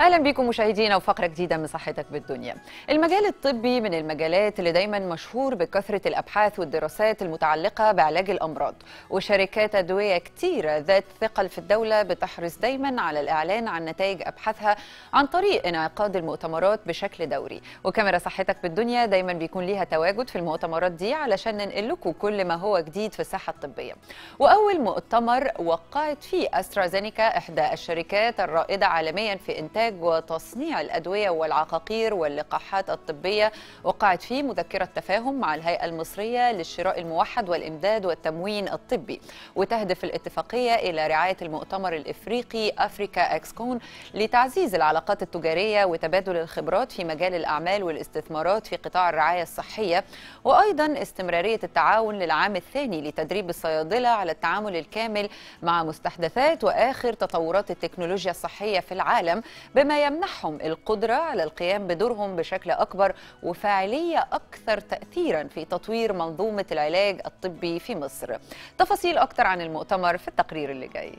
اهلا بكم مشاهدينا وفقره جديده من صحتك بالدنيا المجال الطبي من المجالات اللي دايما مشهور بكثره الابحاث والدراسات المتعلقه بعلاج الامراض وشركات ادويه كتيره ذات ثقل في الدوله بتحرص دايما على الاعلان عن نتائج ابحاثها عن طريق انعقاد المؤتمرات بشكل دوري وكاميرا صحتك بالدنيا دايما بيكون ليها تواجد في المؤتمرات دي علشان ننقل لكم كل ما هو جديد في الصحه الطبيه واول مؤتمر وقعت فيه استرازينيكا احدى الشركات الرائده عالميا في انتاج إنتاج وتصنيع الأدوية والعقاقير واللقاحات الطبية وقعت فيه مذكرة تفاهم مع الهيئة المصرية للشراء الموحد والإمداد والتموين الطبي وتهدف الاتفاقية إلى رعاية المؤتمر الإفريقي أفريكا أكسكون لتعزيز العلاقات التجارية وتبادل الخبرات في مجال الأعمال والاستثمارات في قطاع الرعاية الصحية وأيضا استمرارية التعاون للعام الثاني لتدريب الصيادلة على التعامل الكامل مع مستحدثات وآخر تطورات التكنولوجيا الصحية في العالم بما يمنحهم القدرة على القيام بدورهم بشكل أكبر وفاعلية أكثر تأثيرا في تطوير منظومة العلاج الطبي في مصر تفاصيل أكثر عن المؤتمر في التقرير اللي جاي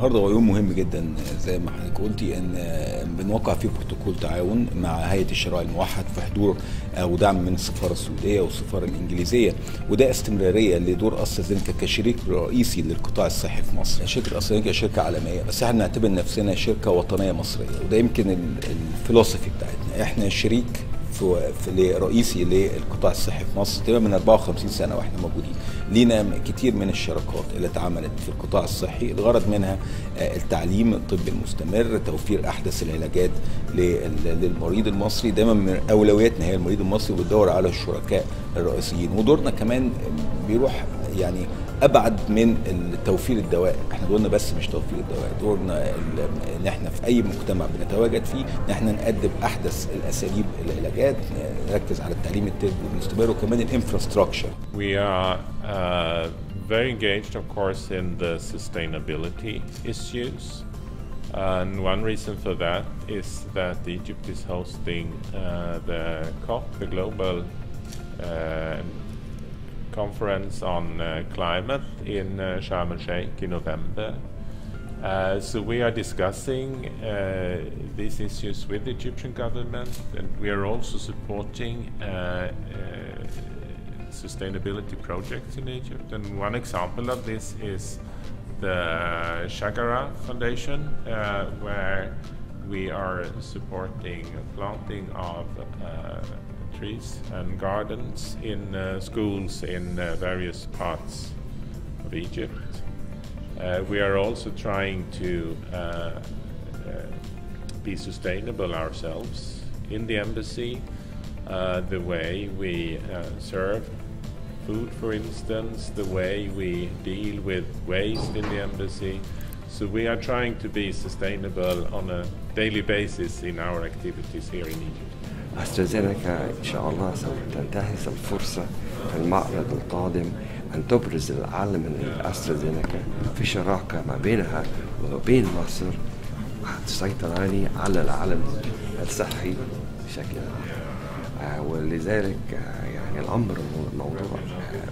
النهارده هو يوم مهم جدا زي ما حضرتك قلتي ان بنوقع فيه بروتوكول تعاون مع هيئه الشراء الموحد في حضور ودعم من السفاره السعوديه والسفاره الانجليزيه وده استمراريه لدور استرازينيكا كشريك رئيسي للقطاع الصحي في مصر. شركه استرازينيكا شركه عالميه بس احنا نعتبر نفسنا شركه وطنيه مصريه وده يمكن الفلوسفي بتاعتنا احنا شريك في رئيسي للقطاع الصحي في مصر تقريبا من 54 سنه واحنا موجودين لينا كتير من الشراكات اللي اتعملت في القطاع الصحي الغرض منها آه، التعليم الطب المستمر توفير احدث العلاجات للمريض المصري دايما من اولوياتنا هي المريض المصري وبتدور على الشركاء الرئيسيين ودورنا كمان بيروح يعني ابعد من توفير الدواء احنا دورنا بس مش توفير الدواء دورنا ان احنا في اي مجتمع بنتواجد فيه ان احنا نقدم احدث الاساليب العلاجات نركز على التعليم الطبي المستمر وكمان الانفراستراكشر Uh, very engaged, of course, in the sustainability issues. And one reason for that is that Egypt is hosting uh, the COP, the global uh, conference on uh, climate, in uh, Sharm el Sheikh in November. Uh, so we are discussing uh, these issues with the Egyptian government, and we are also supporting sustainability projects in Egypt. And one example of this is the Shagara Foundation, uh, where we are supporting planting of uh, trees and gardens in uh, schools in uh, various parts of Egypt. Uh, we are also trying to uh, be sustainable ourselves in the embassy. the way we serve food, for instance, the way we deal with waste in the embassy. So we are trying to be sustainable on a daily basis in our activities here in Egypt. أستاذنك إن شاء الله سوف تنتهز الفرصة في المعرض القادم أن تبرز العلم من أسترازينيكا في شراكة ما بينها وبين مصر سيطراني على العالم الصحي بشكل عام آه، ولذلك آه، يعني الأمر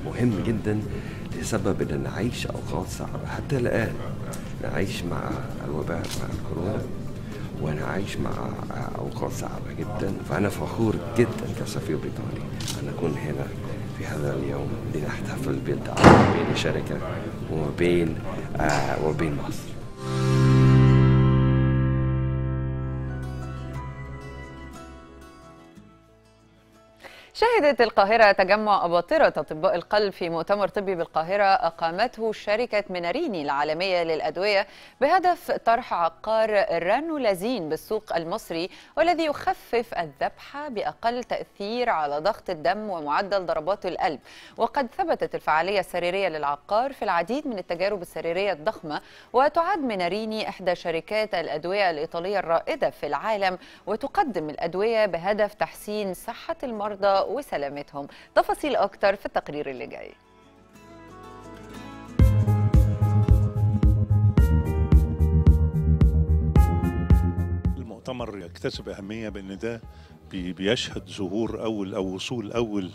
مهم جدا لسبب ان نعيش اوقات صعبه حتى الان نعيش مع الوباء مع الكورونا وانا عايش مع اوقات صعبه جدا فانا فخور جدا كسفير بريطاني ان اكون هنا في هذا اليوم لنحتفل بالتعاون بين الشركه وما بين آه وبين مصر شهدت القاهرة تجمع أباطرة أطباء القلب في مؤتمر طبي بالقاهرة أقامته شركة مناريني العالمية للأدوية بهدف طرح عقار الرانولازين بالسوق المصري والذي يخفف الذبحة بأقل تأثير على ضغط الدم ومعدل ضربات القلب وقد ثبتت الفعالية السريرية للعقار في العديد من التجارب السريرية الضخمة وتعد مناريني إحدى شركات الأدوية الإيطالية الرائدة في العالم وتقدم الأدوية بهدف تحسين صحة المرضى وسلامتهم تفاصيل أكتر في التقرير اللي جاي المؤتمر يكتسب أهمية بأن ده بيشهد ظهور أول أو وصول أول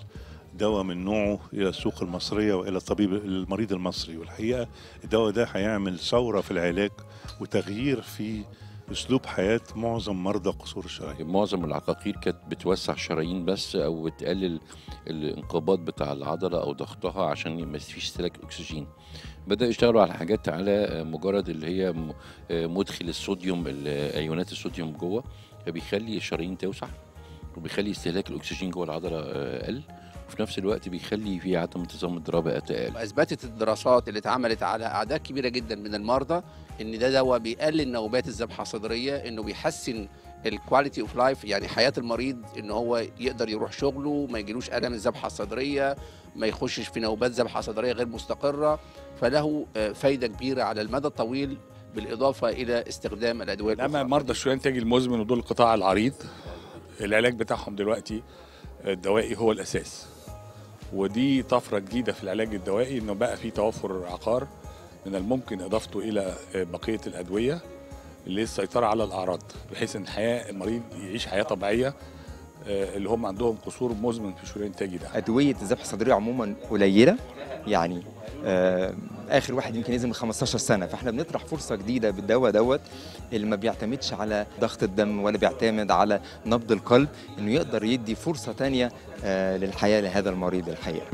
دواء من نوعه الى السوق المصريه والى الطبيب المريض المصري والحقيقه الدواء ده هيعمل ثوره في العلاج وتغيير في اسلوب حياه معظم مرضى قصور الشرايين يعني معظم العقاقير كانت بتوسع شرايين بس او بتقلل الانقباض بتاع العضله او ضغطها عشان ما فيش استهلاك اكسجين بدأ يشتغلوا على حاجات على مجرد اللي هي مدخل الصوديوم ايونات الصوديوم جوه فبيخلي الشرايين توسع وبيخلي استهلاك الاكسجين جوه العضله اقل آه، وفي نفس الوقت بيخلي في عدم انتظام الضرابه اتقال اثبتت الدراسات اللي اتعملت على اعداد كبيره جدا من المرضى ان ده دواء بيقلل نوبات الذبحه الصدريه انه بيحسن الكواليتي اوف لايف يعني حياه المريض ان هو يقدر يروح شغله ما يجيلوش الم الذبحه الصدريه ما يخشش في نوبات ذبحه صدريه غير مستقره فله آه، فايده كبيره على المدى الطويل بالاضافه الى استخدام الادويه اما مرضى الشريان تاجي المزمن ودول القطاع العريض العلاج بتاعهم دلوقتي آه، الدوائي هو الاساس ودي طفره جديده في العلاج الدوائي انه بقى في توفر عقار من الممكن اضافته الى بقيه الادويه للسيطره على الاعراض بحيث ان حياه المريض يعيش حياه طبيعيه آه، اللي هم عندهم قصور مزمن في شريان تاجي ده ادويه الذبح الصدريه عموما قليله يعني آه، اخر واحد يمكن نزل من 15 سنه فاحنا بنطرح فرصه جديده بالدواء دوت اللي ما بيعتمدش على ضغط الدم ولا بيعتمد على نبض القلب انه يقدر يدي فرصه ثانيه آه، للحياه لهذا المريض الحقيقه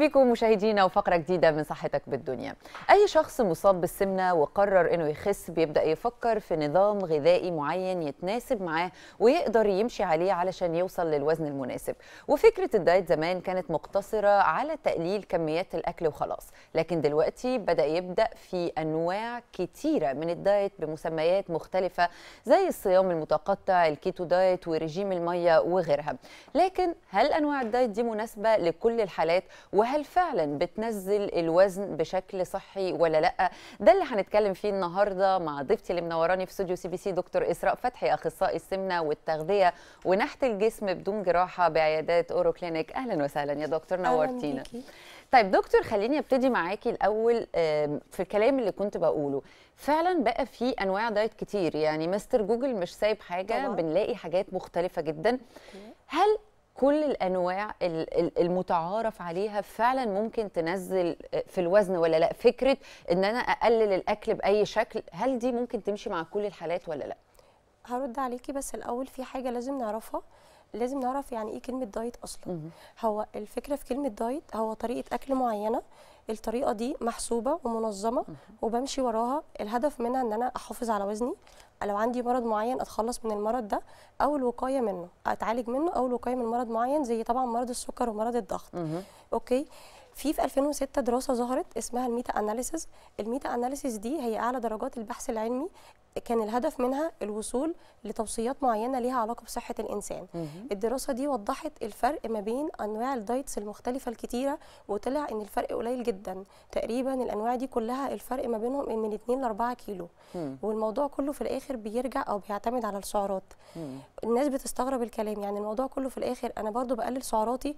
بكم مشاهدينا وفقره جديده من صحتك بالدنيا اي شخص مصاب بالسمنه وقرر انه يخس بيبدا يفكر في نظام غذائي معين يتناسب معاه ويقدر يمشي عليه علشان يوصل للوزن المناسب وفكره الدايت زمان كانت مقتصره على تقليل كميات الاكل وخلاص لكن دلوقتي بدا يبدا في انواع كتيره من الدايت بمسميات مختلفه زي الصيام المتقطع الكيتو دايت وريجيم الميه وغيرها لكن هل انواع الدايت دي مناسبه لكل الحالات وهل وهل فعلا بتنزل الوزن بشكل صحي ولا لا ده اللي هنتكلم فيه النهارده مع ضيفتي اللي منوراني في استوديو سي بي سي دكتور اسراء فتحي اخصائي السمنه والتغذيه ونحت الجسم بدون جراحه بعيادات اورو كلينيك اهلا وسهلا يا دكتور نورتينا طيب دكتور خليني ابتدي معاكي الاول في الكلام اللي كنت بقوله فعلا بقى في انواع دايت كتير يعني مستر جوجل مش سايب حاجه طبعا. بنلاقي حاجات مختلفه جدا هل كل الانواع المتعارف عليها فعلا ممكن تنزل في الوزن ولا لا فكره ان انا اقلل الاكل باي شكل هل دي ممكن تمشي مع كل الحالات ولا لا هرد عليكي بس الاول في حاجه لازم نعرفها لازم نعرف يعني ايه كلمه دايت اصلا هو الفكره في كلمه دايت هو طريقه اكل معينه الطريقه دي محسوبه ومنظمه وبمشي وراها الهدف منها ان انا احافظ على وزني لو عندي مرض معين اتخلص من المرض ده او الوقايه منه اتعالج منه او الوقايه من مرض معين زي طبعا مرض السكر ومرض الضغط اوكي في في 2006 دراسه ظهرت اسمها الميتا اناليسيز الميتا اناليسيز دي هي اعلى درجات البحث العلمي كان الهدف منها الوصول لتوصيات معينه ليها علاقه بصحه الانسان الدراسه دي وضحت الفرق ما بين انواع الدايتس المختلفه الكتيره وطلع ان الفرق قليل جدا تقريبا الانواع دي كلها الفرق ما بينهم من 2 ل 4 كيلو مم. والموضوع كله في الاخر بيرجع او بيعتمد على السعرات مم. الناس بتستغرب الكلام يعني الموضوع كله في الاخر انا برضو بقلل سعراتي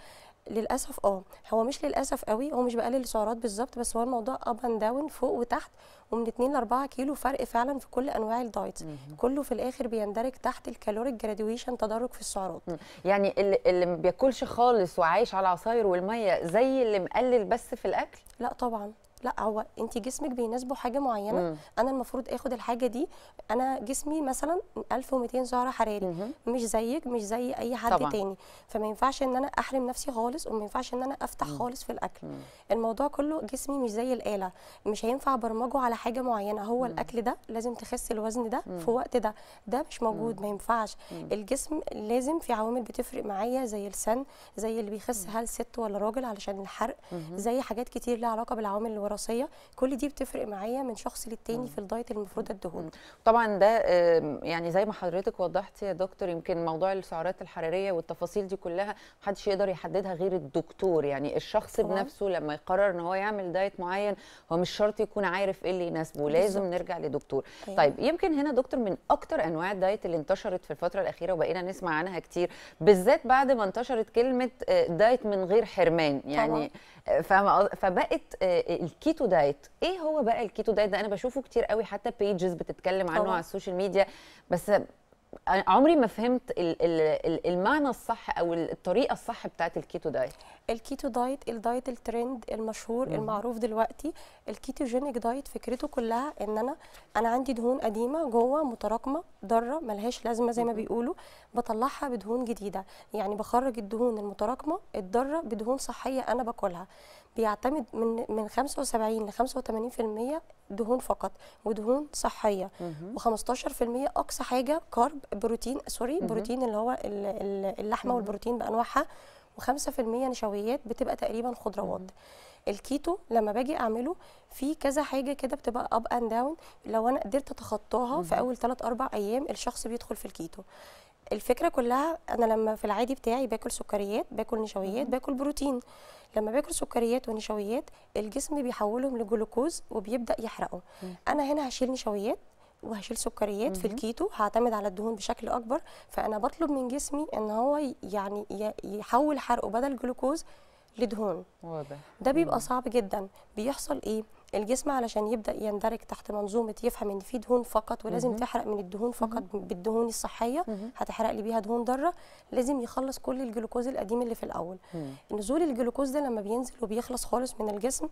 للاسف اه هو مش للاسف قوي هو مش بقلل السعرات بالظبط بس هو الموضوع اب اند داون فوق وتحت ومن 2 ل 4 كيلو فرق فعلا في كل انواع الدايت كله في الاخر بيندرج تحت الكالوريك جراديويشن تدرج في السعرات يعني اللي, اللي ما بياكلش خالص وعايش على العصاير والميه زي اللي مقلل بس في الاكل لا طبعا لا هو انت جسمك بيناسبه حاجه معينه مم. انا المفروض اخد الحاجه دي انا جسمي مثلا 1200 سعره حراري مم. مش زيك مش زي اي حد طبعًا. تاني فما ينفعش ان انا احرم نفسي خالص وما ينفعش ان انا افتح مم. خالص في الاكل مم. الموضوع كله جسمي مش زي الاله مش هينفع ابرمجه على حاجه معينه هو مم. الاكل ده لازم تخس الوزن ده مم. في وقت ده ده مش موجود مم. ما ينفعش مم. الجسم لازم في عوامل بتفرق معايا زي السن زي اللي بيخس مم. هل ست ولا راجل علشان الحرق مم. زي حاجات كتير لها علاقه بالعوامل اللي الوراثيه كل دي بتفرق معايا من شخص للتاني في الدايت المفروض الدهون طبعا ده يعني زي ما حضرتك وضحتي يا دكتور يمكن موضوع السعرات الحراريه والتفاصيل دي كلها محدش يقدر يحددها غير الدكتور يعني الشخص طبعا. بنفسه لما يقرر ان هو يعمل دايت معين هو مش شرط يكون عارف ايه اللي يناسبه لازم نرجع لدكتور أيوة. طيب يمكن هنا دكتور من اكتر انواع الدايت اللي انتشرت في الفتره الاخيره وبقينا نسمع عنها كتير بالذات بعد ما انتشرت كلمه آه، دايت من غير حرمان يعني طبعا. فما فبقت آه، آه، الكيتو دايت ايه هو بقى الكيتو دايت ده انا بشوفه كتير قوي حتى بيجز بتتكلم عنه على السوشيال ميديا بس عمري ما فهمت المعنى الصح او الطريقه الصح بتاعت الكيتو دايت الكيتو دايت الدايت الترند المشهور مم. المعروف دلوقتي الكيتوجينيك دايت فكرته كلها ان انا انا عندي دهون قديمه جوه متراكمه ضاره ملهاش لازمه زي ما بيقولوا بطلعها بدهون جديده يعني بخرج الدهون المتراكمه الضاره بدهون صحيه انا باكلها بيعتمد من من 75 ل 85% دهون فقط ودهون صحيه و15% اقصى حاجه كارب بروتين سوري بروتين اللي هو اللحمه والبروتين بانواعها و5% نشويات بتبقى تقريبا خضروات الكيتو لما باجي اعمله في كذا حاجه كده بتبقى اب اند داون لو انا قدرت اتخطاها في اول 3 4 ايام الشخص بيدخل في الكيتو الفكره كلها انا لما في العادي بتاعي باكل سكريات باكل نشويات باكل بروتين لما باكل سكريات ونشويات الجسم بيحولهم لجلوكوز وبيبدا يحرقه انا هنا هشيل نشويات وهشيل سكريات في الكيتو هعتمد على الدهون بشكل اكبر فانا بطلب من جسمي ان هو يعني يحول حرقه بدل جلوكوز لدهون واضح ده بيبقى صعب جدا بيحصل ايه الجسم علشان يبدا يندرج تحت منظومه يفهم ان في دهون فقط ولازم مم. تحرق من الدهون فقط مم. بالدهون الصحيه مم. هتحرق لي بيها دهون ضاره لازم يخلص كل الجلوكوز القديم اللي في الاول مم. نزول الجلوكوز ده لما بينزل وبيخلص خالص من الجسم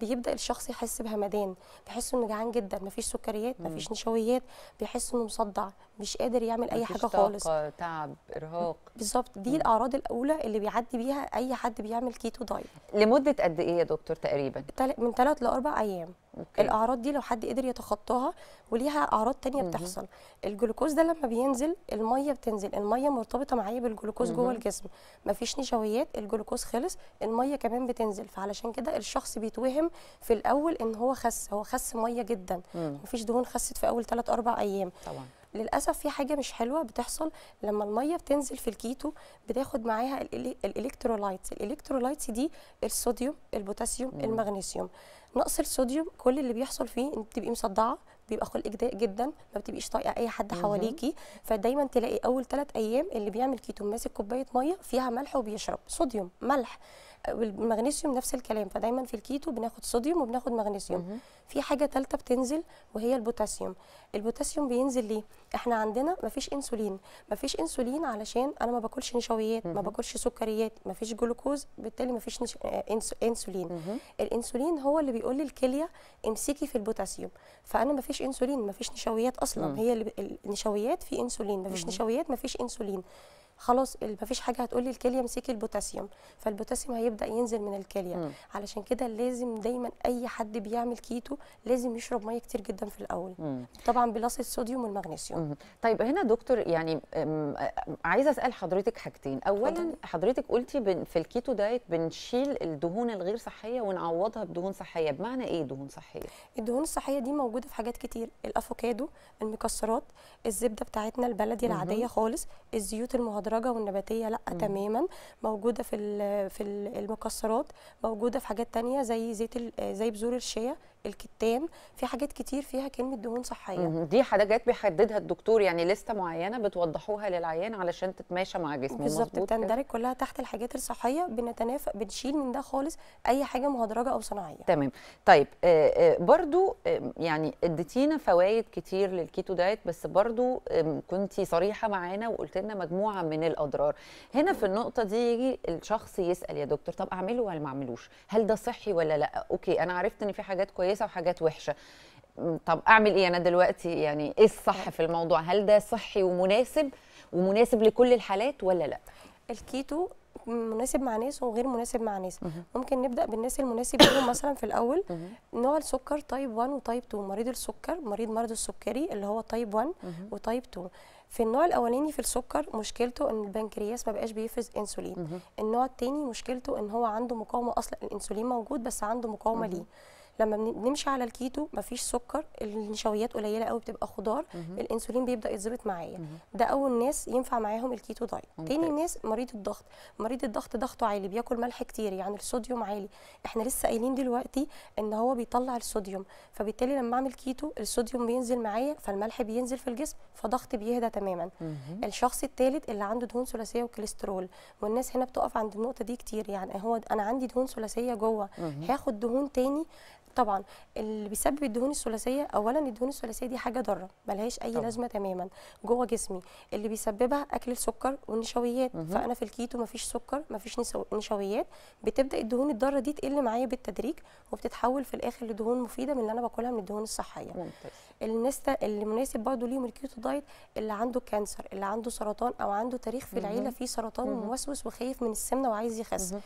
بيبدا الشخص يحس بهمدان بيحس انه جعان جدا مفيش سكريات مفيش نشويات بيحس انه مصدع مش قادر يعمل اي حاجه خالص تعب ارهاق بالظبط دي مم. الاعراض الاولى اللي بيعدي بيها اي حد بيعمل كيتو دايت لمده قد ايه يا دكتور تقريبا من 3 ل 4 ايام أوكي. الاعراض دي لو حد قدر يتخطاها وليها اعراض تانية مم. بتحصل الجلوكوز ده لما بينزل الميه بتنزل الميه مرتبطه معايا بالجلوكوز مم. جوه الجسم مفيش نشويات الجلوكوز خلص الميه كمان بتنزل فعلشان كده الشخص بيتوهم في الاول ان هو خس هو خس ميه جدا مم. مفيش دهون خست في اول 3 4 ايام طبعا للاسف في حاجه مش حلوه بتحصل لما الميه بتنزل في الكيتو بتاخد معاها الالكترولايتس الالكترولايتس دي الصوديوم البوتاسيوم مم. المغنيسيوم نقص الصوديوم كل اللي بيحصل فيه انت بتبقي مصدعه بيبقى خلق جدا ما بتبقيش طايقه اي حد حواليكي فدايما تلاقي اول ثلاث ايام اللي بيعمل كيتو ماسك كوبايه ميه فيها ملح وبيشرب صوديوم ملح والمغنيسيوم نفس الكلام فدايما في الكيتو بناخد صوديوم وبناخد مغنيسيوم مم. في حاجه ثالثه بتنزل وهي البوتاسيوم البوتاسيوم بينزل ليه احنا عندنا مفيش انسولين مفيش انسولين علشان انا ما باكلش نشويات ما باكلش سكريات مفيش جلوكوز بالتالي مفيش نش... آه، انس... انسولين مم. الانسولين هو اللي بيقول للكليه امسكي في البوتاسيوم فانا مفيش انسولين مفيش نشويات اصلا هي اللي... النشويات في انسولين مفيش نشويات مفيش انسولين خلاص مفيش حاجه هتقولي الكليه امسكي البوتاسيوم فالبوتاسيوم هيبدا ينزل من الكليه مم. علشان كده لازم دايما اي حد بيعمل كيتو لازم يشرب ميه كتير جدا في الاول مم. طبعا بلس الصوديوم والمغنيسيوم مم. طيب هنا دكتور يعني عايزه اسال حضرتك حاجتين اولا حضرتك قلتي في الكيتو دايت بنشيل الدهون الغير صحيه ونعوضها بدهون صحيه بمعنى ايه دهون صحيه الدهون الصحيه دي موجوده في حاجات كتير الافوكادو المكسرات الزبده بتاعتنا البلدي العاديه خالص الزيوت المهدرة. المستدرجه والنباتيه لا م. تماما موجوده في في المكسرات موجوده في حاجات تانية زي زيت زي بذور الشيا الكتان في حاجات كتير فيها كلمه دهون صحيه دي حاجات بيحددها الدكتور يعني لسته معينه بتوضحوها للعيان علشان تتماشى مع جسمه بالظبط بتندرج كلها تحت الحاجات الصحيه بنتنافى بنشيل من ده خالص اي حاجه مهدرجه او صناعيه تمام طيب آه، آه، برضو يعني اديتينا فوائد كتير للكيتو دايت بس برضو كنتي صريحه معانا وقلت لنا مجموعه من الاضرار هنا في النقطه دي يجي الشخص يسال يا دكتور طب اعمله ولا ما اعملوش هل ده صحي ولا لا اوكي انا عرفت ان في حاجات كويسه كويسه وحاجات وحشه طب اعمل ايه انا دلوقتي يعني ايه الصح في الموضوع هل ده صحي ومناسب ومناسب لكل الحالات ولا لا الكيتو مناسب مع ناس وغير مناسب مع ناس ممكن نبدا بالناس المناسب لهم مثلا في الاول نوع السكر تايب 1 وتايب 2 مريض السكر مريض مرض السكري اللي هو تايب 1 وتايب 2 في النوع الاولاني في السكر مشكلته ان البنكرياس ما بقاش بيفرز انسولين النوع الثاني مشكلته ان هو عنده مقاومه اصلا الانسولين موجود بس عنده مقاومه ليه لما بنمشي على الكيتو مفيش سكر النشويات قليله قوي بتبقى خضار مم. الانسولين بيبدا يتظبط معايا ده اول ناس ينفع معاهم الكيتو دايت تاني ناس مريض الضغط مريض الضغط ضغطه عالي بياكل ملح كتير يعني الصوديوم عالي احنا لسه قايلين دلوقتي ان هو بيطلع الصوديوم فبالتالي لما اعمل كيتو الصوديوم بينزل معايا فالملح بينزل في الجسم فضغطي بيهدى تماما الشخص الثالث اللي عنده دهون ثلاثيه وكوليسترول والناس هنا بتقف عند النقطه دي كتير يعني هو انا عندي دهون ثلاثيه جوه هاخد دهون تاني طبعا اللي بيسبب الدهون الثلاثيه اولا الدهون الثلاثيه دي حاجه ضاره ملهاش اي طبعا. لازمه تماما جوه جسمي اللي بيسببها اكل السكر والنشويات مه. فانا في الكيتو مفيش سكر مفيش نشويات بتبدا الدهون الضاره دي تقل معايا بالتدريج وبتتحول في الاخر لدهون مفيده من اللي انا باكلها من الدهون الصحيه ممتاز. الناس اللي مناسب برضه ليهم الكيتو دايت اللي عنده كانسر اللي عنده سرطان او عنده تاريخ في العيله فيه سرطان موسوس وخايف من السمنه وعايز يخس مه.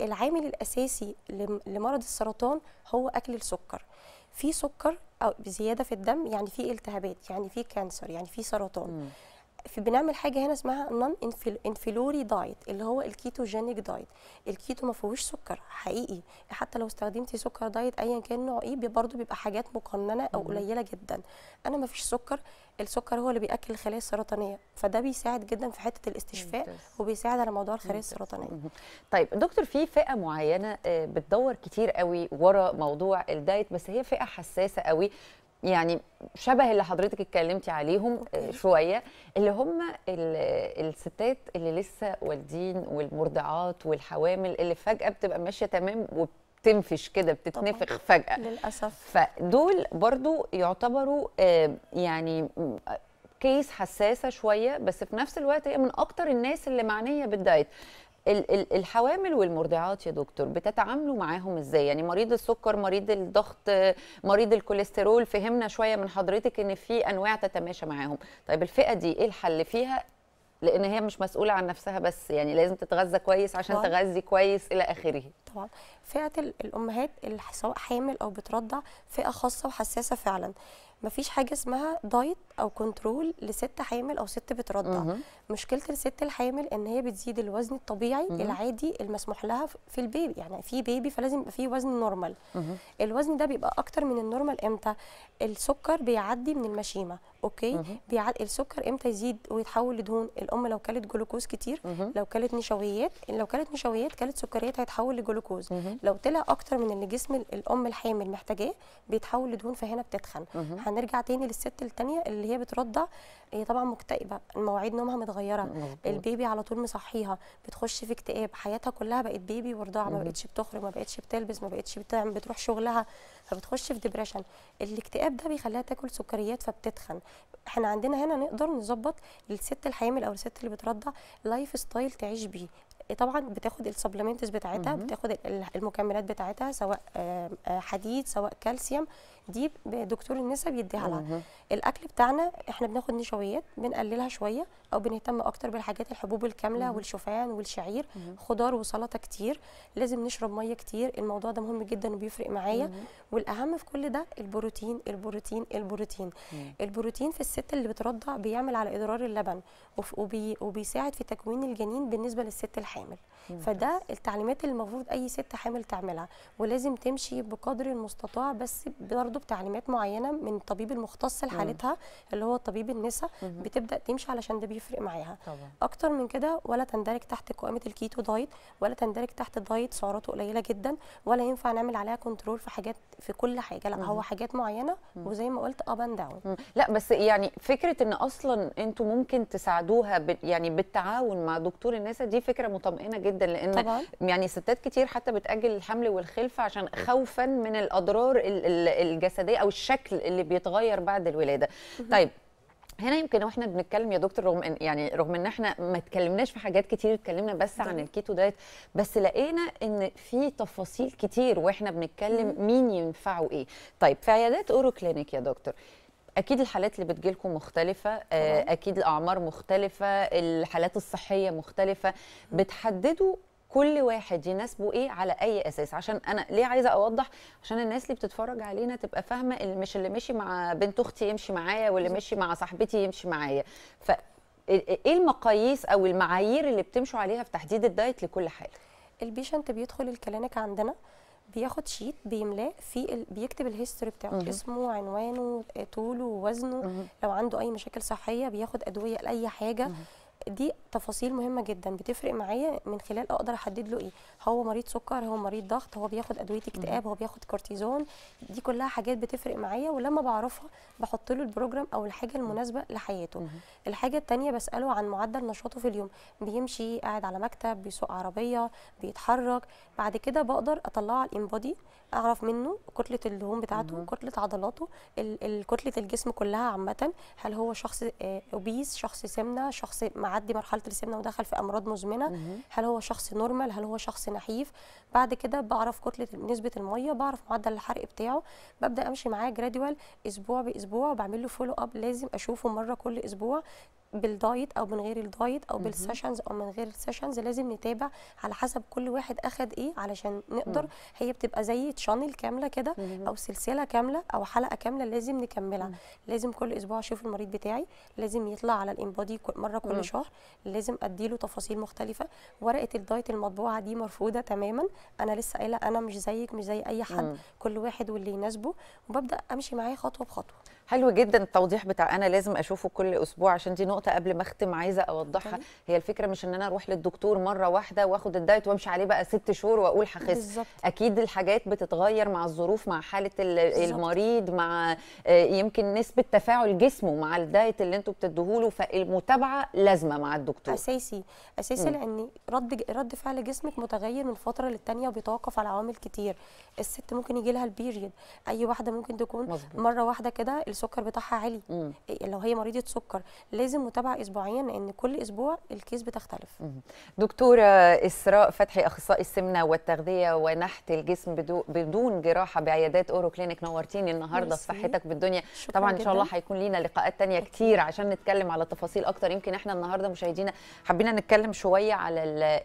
العامل الاساسي لمرض السرطان هو اكل السكر في سكر او بزياده في الدم يعني في التهابات يعني في كانسر يعني في سرطان مم. في بنعمل حاجه هنا اسمها نون انفلوري دايت اللي هو الكيتوجينيك دايت الكيتو ما فيهوش سكر حقيقي حتى لو استخدمتي سكر دايت ايا كان نوعه ايه برضه بيبقى حاجات مقننه او قليله جدا انا ما فيش سكر السكر هو اللي بياكل الخلايا السرطانيه فده بيساعد جدا في حته الاستشفاء وبيساعد على موضوع الخلايا السرطانيه طيب دكتور في فئه معينه آه، بتدور كتير قوي ورا موضوع الدايت بس هي فئه حساسه قوي يعني شبه اللي حضرتك اتكلمتي عليهم آه، شويه اللي هم الستات اللي لسه والدين والمرضعات والحوامل اللي فجاه بتبقى ماشيه تمام وبتنفش كده بتتنفخ فجأة للأسف فدول برضو يعتبروا آه، يعني كيس آه، حساسة شوية بس في نفس الوقت هي من أكتر الناس اللي معنية بالدايت الحوامل والمرضعات يا دكتور بتتعاملوا معاهم ازاي يعني مريض السكر مريض الضغط مريض الكوليسترول فهمنا شويه من حضرتك ان في انواع تتماشى معاهم طيب الفئه دي ايه الحل فيها لان هي مش مسؤوله عن نفسها بس يعني لازم تتغذى كويس عشان طبعا. تغذي كويس الى اخره طبعا فئه الامهات اللي سواء حامل او بترضع فئه خاصه وحساسه فعلا مفيش حاجه اسمها دايت او كنترول لست حامل او ست بترضع مشكله الست الحامل ان هي بتزيد الوزن الطبيعي مم. العادي المسموح لها في البيبي يعني في بيبي فلازم يبقى فيه وزن نورمال الوزن ده بيبقى اكتر من النورمال امتى السكر بيعدي من المشيمه اوكي بيعلق السكر امتى يزيد ويتحول لدهون الام لو كلت جلوكوز كتير لو كلت نشويات لو كلت نشويات كلت سكريات هيتحول لجلوكوز لو طلع اكتر من اللي جسم الام الحامل محتاجاه بيتحول لدهون فهنا بتتخن هنرجع تاني للست الثانيه اللي هي بترضع هي طبعا مكتئبه مواعيد نومها متغيره البيبي على طول مصحيها بتخش في اكتئاب حياتها كلها بقت بيبي ورضاعه ما بقتش بتخرج ما بقتش بتلبس ما بقتش بتعمل بتروح شغلها فبتخش في ديبريشن الاكتئاب ده بيخليها تاكل سكريات فبتتخن احنا عندنا هنا نقدر نظبط للست الحامل او الست اللي بترضع لايف ستايل تعيش بيه طبعا بتاخد السبلمنتس بتاعتها بتاخد المكملات بتاعتها سواء آه، حديد سواء كالسيوم دي دكتور النسا بيديها لها الاكل بتاعنا احنا بناخد نشويات بنقللها شويه او بنهتم اكتر بالحاجات الحبوب الكامله والشوفان والشعير خضار وسلطه كتير لازم نشرب ميه كتير الموضوع ده مهم جدا وبيفرق معايا والاهم في كل ده البروتين البروتين البروتين البروتين في الست اللي بترضع بيعمل على ادرار اللبن وبي وبيساعد في تكوين الجنين بالنسبه للست الحامل فده التعليمات اللي المفروض اي ست حامل تعملها ولازم تمشي بقدر المستطاع بس برضه بتعليمات معينه من الطبيب المختص لحالتها اللي هو طبيب النساء بتبدا تمشي علشان ده بيفرق معاها طبعا. اكتر من كده ولا تندرج تحت قائمه الكيتو دايت ولا تندرج تحت دايت سعراته قليله جدا ولا ينفع نعمل عليها كنترول في حاجات في كل حاجه لا هو حاجات معينه وزي ما قلت اب اند داون لا بس يعني فكره ان اصلا انتم ممكن تساعدوها يعني بالتعاون مع دكتور النساء دي فكره مطمئنه جدا جدا لان طبعا. يعني ستات كتير حتى بتاجل الحمل والخلفه عشان خوفا من الاضرار الجسديه او الشكل اللي بيتغير بعد الولاده طيب هنا يمكن واحنا بنتكلم يا دكتور رغم ان يعني رغم ان احنا ما اتكلمناش في حاجات كتير اتكلمنا بس عن الكيتو دايت بس لقينا ان في تفاصيل كتير واحنا بنتكلم مين ينفعه ايه طيب في عيادات اورو كلينيك يا دكتور اكيد الحالات اللي بتجيلكم مختلفه آه، طبعا. اكيد الاعمار مختلفه الحالات الصحيه مختلفه بتحددوا كل واحد يناسبه ايه على اي اساس عشان انا ليه عايزه اوضح عشان الناس اللي بتتفرج علينا تبقى فاهمه مش اللي مشي مع بنت اختي يمشي معايا واللي مشي مع صاحبتي يمشي معايا ف إيه،, ايه المقاييس او المعايير اللي بتمشوا عليها في تحديد الدايت لكل حاله البيشنت بيدخل الكلينيك عندنا بياخد شيت بيملاه في بيكتب الهيستوري بتاعه اسمه عنوانه طوله ووزنه لو عنده اي مشاكل صحيه بياخد ادويه لاي حاجه دي تفاصيل مهمه جدا بتفرق معايا من خلال اقدر احدد له ايه هو مريض سكر هو مريض ضغط هو بياخد ادويه اكتئاب هو بياخد كورتيزون دي كلها حاجات بتفرق معايا ولما بعرفها بحط له البروجرام او الحاجه المناسبه لحياته الحاجه الثانيه بساله عن معدل نشاطه في اليوم بيمشي قاعد على مكتب بيسوق عربيه بيتحرك بعد كده بقدر اطلعه على الانبودي اعرف منه كتله الدهون بتاعته كتله عضلاته كتله الجسم كلها عامه هل هو شخص اوبيز آه، شخص سمنه شخص معدي مرحله السمنه ودخل في امراض مزمنه هل هو شخص نورمال هل هو شخص نحيف بعد كده بعرف كتله نسبه الميه بعرف معدل الحرق بتاعه ببدا امشي معاه جرادوال اسبوع باسبوع وبعمل له فولو اب لازم اشوفه مره كل اسبوع بالدايت او من غير الدايت او بالسيشنز او من غير السيشنز لازم نتابع على حسب كل واحد اخد ايه علشان نقدر هي بتبقى زي تشانل كامله كده او سلسله كامله او حلقه كامله لازم نكملها لازم كل اسبوع اشوف المريض بتاعي لازم يطلع على الانبادي مره كل شهر لازم اديله تفاصيل مختلفه ورقه الدايت المطبوعه دي مرفوضه تماما انا لسه قايله انا مش زيك مش زي اي حد كل واحد واللي يناسبه وببدا امشي معاه خطوه بخطوه حلو جدا التوضيح بتاع انا لازم اشوفه كل اسبوع عشان دي نقطه قبل ما اختم عايزه اوضحها طيب. هي الفكره مش ان انا اروح للدكتور مره واحده واخد الدايت وامشي عليه بقى ست شهور واقول هخس اكيد الحاجات بتتغير مع الظروف مع حاله المريض مع آه، يمكن نسبه تفاعل جسمه مع الدايت اللي انتوا بتديهوله فالمتابعه لازمه مع الدكتور اساسي اساسي لان رد رد فعل جسمك متغير من فتره للتانيه وبيتوقف على عوامل كتير الست ممكن يجي لها البيريد اي واحده ممكن تكون مزبوط. مره واحده كده السكر بتاعها عالي مم. إيه، لو هي مريضه سكر لازم متابعه اسبوعيا لان كل اسبوع الكيس بتختلف مم. دكتوره اسراء فتحي اخصائي السمنه والتغذيه ونحت الجسم بدون جراحه بعيادات اورو كلينك نورتيني النهارده في صحتك بالدنيا طبعا ان شاء الله هيكون لينا لقاءات ثانيه كتير عشان نتكلم على تفاصيل اكتر يمكن احنا النهارده مشاهدينا حبينا نتكلم شويه على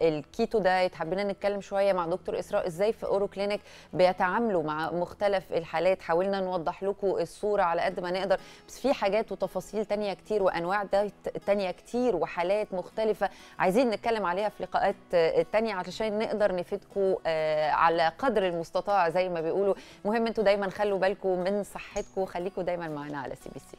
الكيتو دايت حبينا نتكلم شويه مع دكتور اسراء ازاي في اورو كلينك بيتعاملوا مع مختلف الحالات حاولنا نوضح لكم الصوره على قد ما نقدر بس في حاجات وتفاصيل تانية كتير وانواع تانية كتير وحالات مختلفه عايزين نتكلم عليها في لقاءات تانية علشان نقدر نفيدكم آه، على قدر المستطاع زي ما بيقولوا مهم انتوا دايما خلوا بالكم من صحتكم خليكم دايما معانا على سي بي سي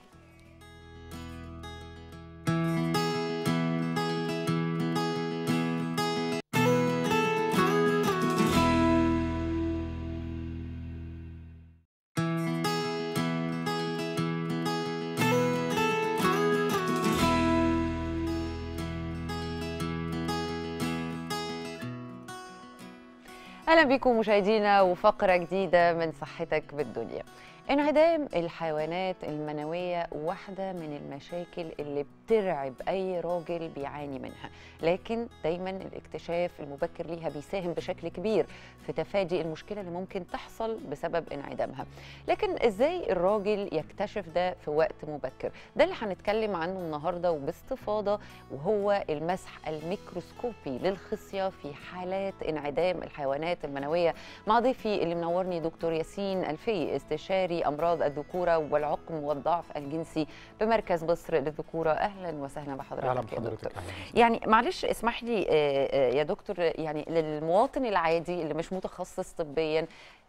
اهلا بكم مشاهدينا وفقره جديده من صحتك بالدنيا انعدام الحيوانات المنويه واحده من المشاكل اللي ترعب اي راجل بيعاني منها لكن دايما الاكتشاف المبكر ليها بيساهم بشكل كبير في تفادي المشكله اللي ممكن تحصل بسبب انعدامها لكن ازاي الراجل يكتشف ده في وقت مبكر ده اللي هنتكلم عنه النهارده وباستفاضه وهو المسح الميكروسكوبي للخصيه في حالات انعدام الحيوانات المنويه مع ضيفي اللي منورني دكتور ياسين الفي استشاري امراض الذكوره والعقم والضعف الجنسي بمركز مصر للذكوره اهلا وسهلا بحضرتك اهلا بحضرتك يعني معلش اسمح لي آه، آه، يا دكتور يعني للمواطن العادي اللي مش متخصص طبيا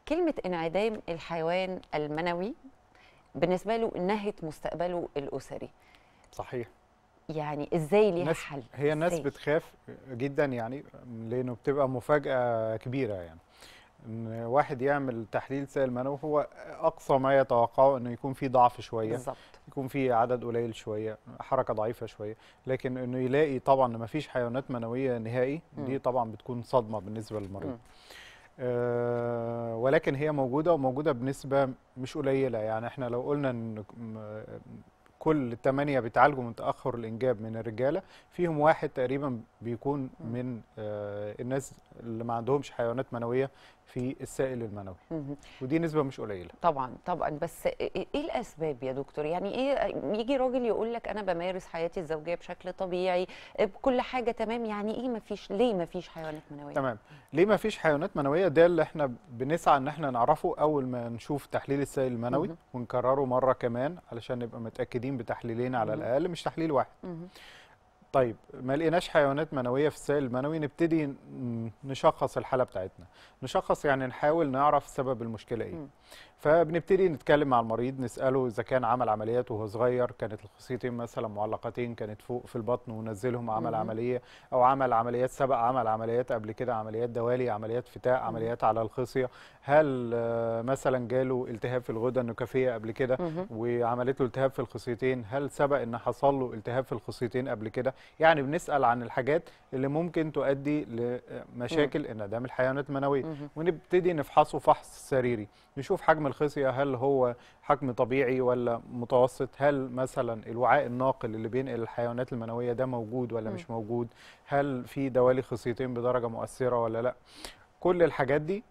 كلمه انعدام الحيوان المنوي بالنسبه له نهت مستقبله الاسري صحيح يعني ازاي ليها حل هي الناس بتخاف جدا يعني لانه بتبقى مفاجاه كبيره يعني ان واحد يعمل تحليل سائل منوي هو اقصى ما يتوقعه انه يكون في ضعف شويه بالزبط. يكون في عدد قليل شويه حركه ضعيفه شويه لكن انه يلاقي طبعا ما فيش حيوانات منويه نهائي م. دي طبعا بتكون صدمه بالنسبه للمريض أه ولكن هي موجوده وموجوده بنسبه مش قليله يعني احنا لو قلنا ان كل الثمانيه بيتعالجوا من تاخر الانجاب من الرجاله فيهم واحد تقريبا بيكون من آه الناس اللي ما عندهمش حيوانات منويه في السائل المنوي ودي نسبه مش قليله طبعا طبعا بس إيه،, إيه،, ايه الاسباب يا دكتور يعني ايه يجي راجل يقول لك انا بمارس حياتي الزوجيه بشكل طبيعي بكل حاجه تمام يعني ايه ما فيش ليه ما فيش حيوانات منويه تمام ليه ما فيش حيوانات منويه ده اللي احنا بنسعى ان احنا نعرفه اول ما نشوف تحليل السائل المنوي ونكرره مره كمان علشان نبقى متاكدين بتحليلين على الاقل مش تحليل واحد طيب ما لقيناش حيوانات منويه في السائل المنوي نبتدي نشخص الحاله بتاعتنا نشخص يعني نحاول نعرف سبب المشكله ايه فبنبتدي نتكلم مع المريض نساله اذا كان عمل عمليات وهو صغير كانت الخصيتين مثلا معلقتين كانت فوق في البطن ونزلهم عمل عمليه او عمل عمليات سبق عمل عمليات قبل كده عمليات دوالي عمليات فتاء عمليات على الخصيه هل مثلا جاله التهاب في الغده النكافيه قبل كده وعملت له التهاب في الخصيتين هل سبق ان حصل له التهاب في الخصيتين قبل كده يعني بنسال عن الحاجات اللي ممكن تؤدي لمشاكل انعدام الحيوانات المنويه ونبتدي نفحصه فحص سريري نشوف حجم الخصيه هل هو حجم طبيعي ولا متوسط هل مثلا الوعاء الناقل اللي بينقل الحيوانات المنويه ده موجود ولا مش موجود هل في دوالي خصيتين بدرجه مؤثره ولا لا كل الحاجات دي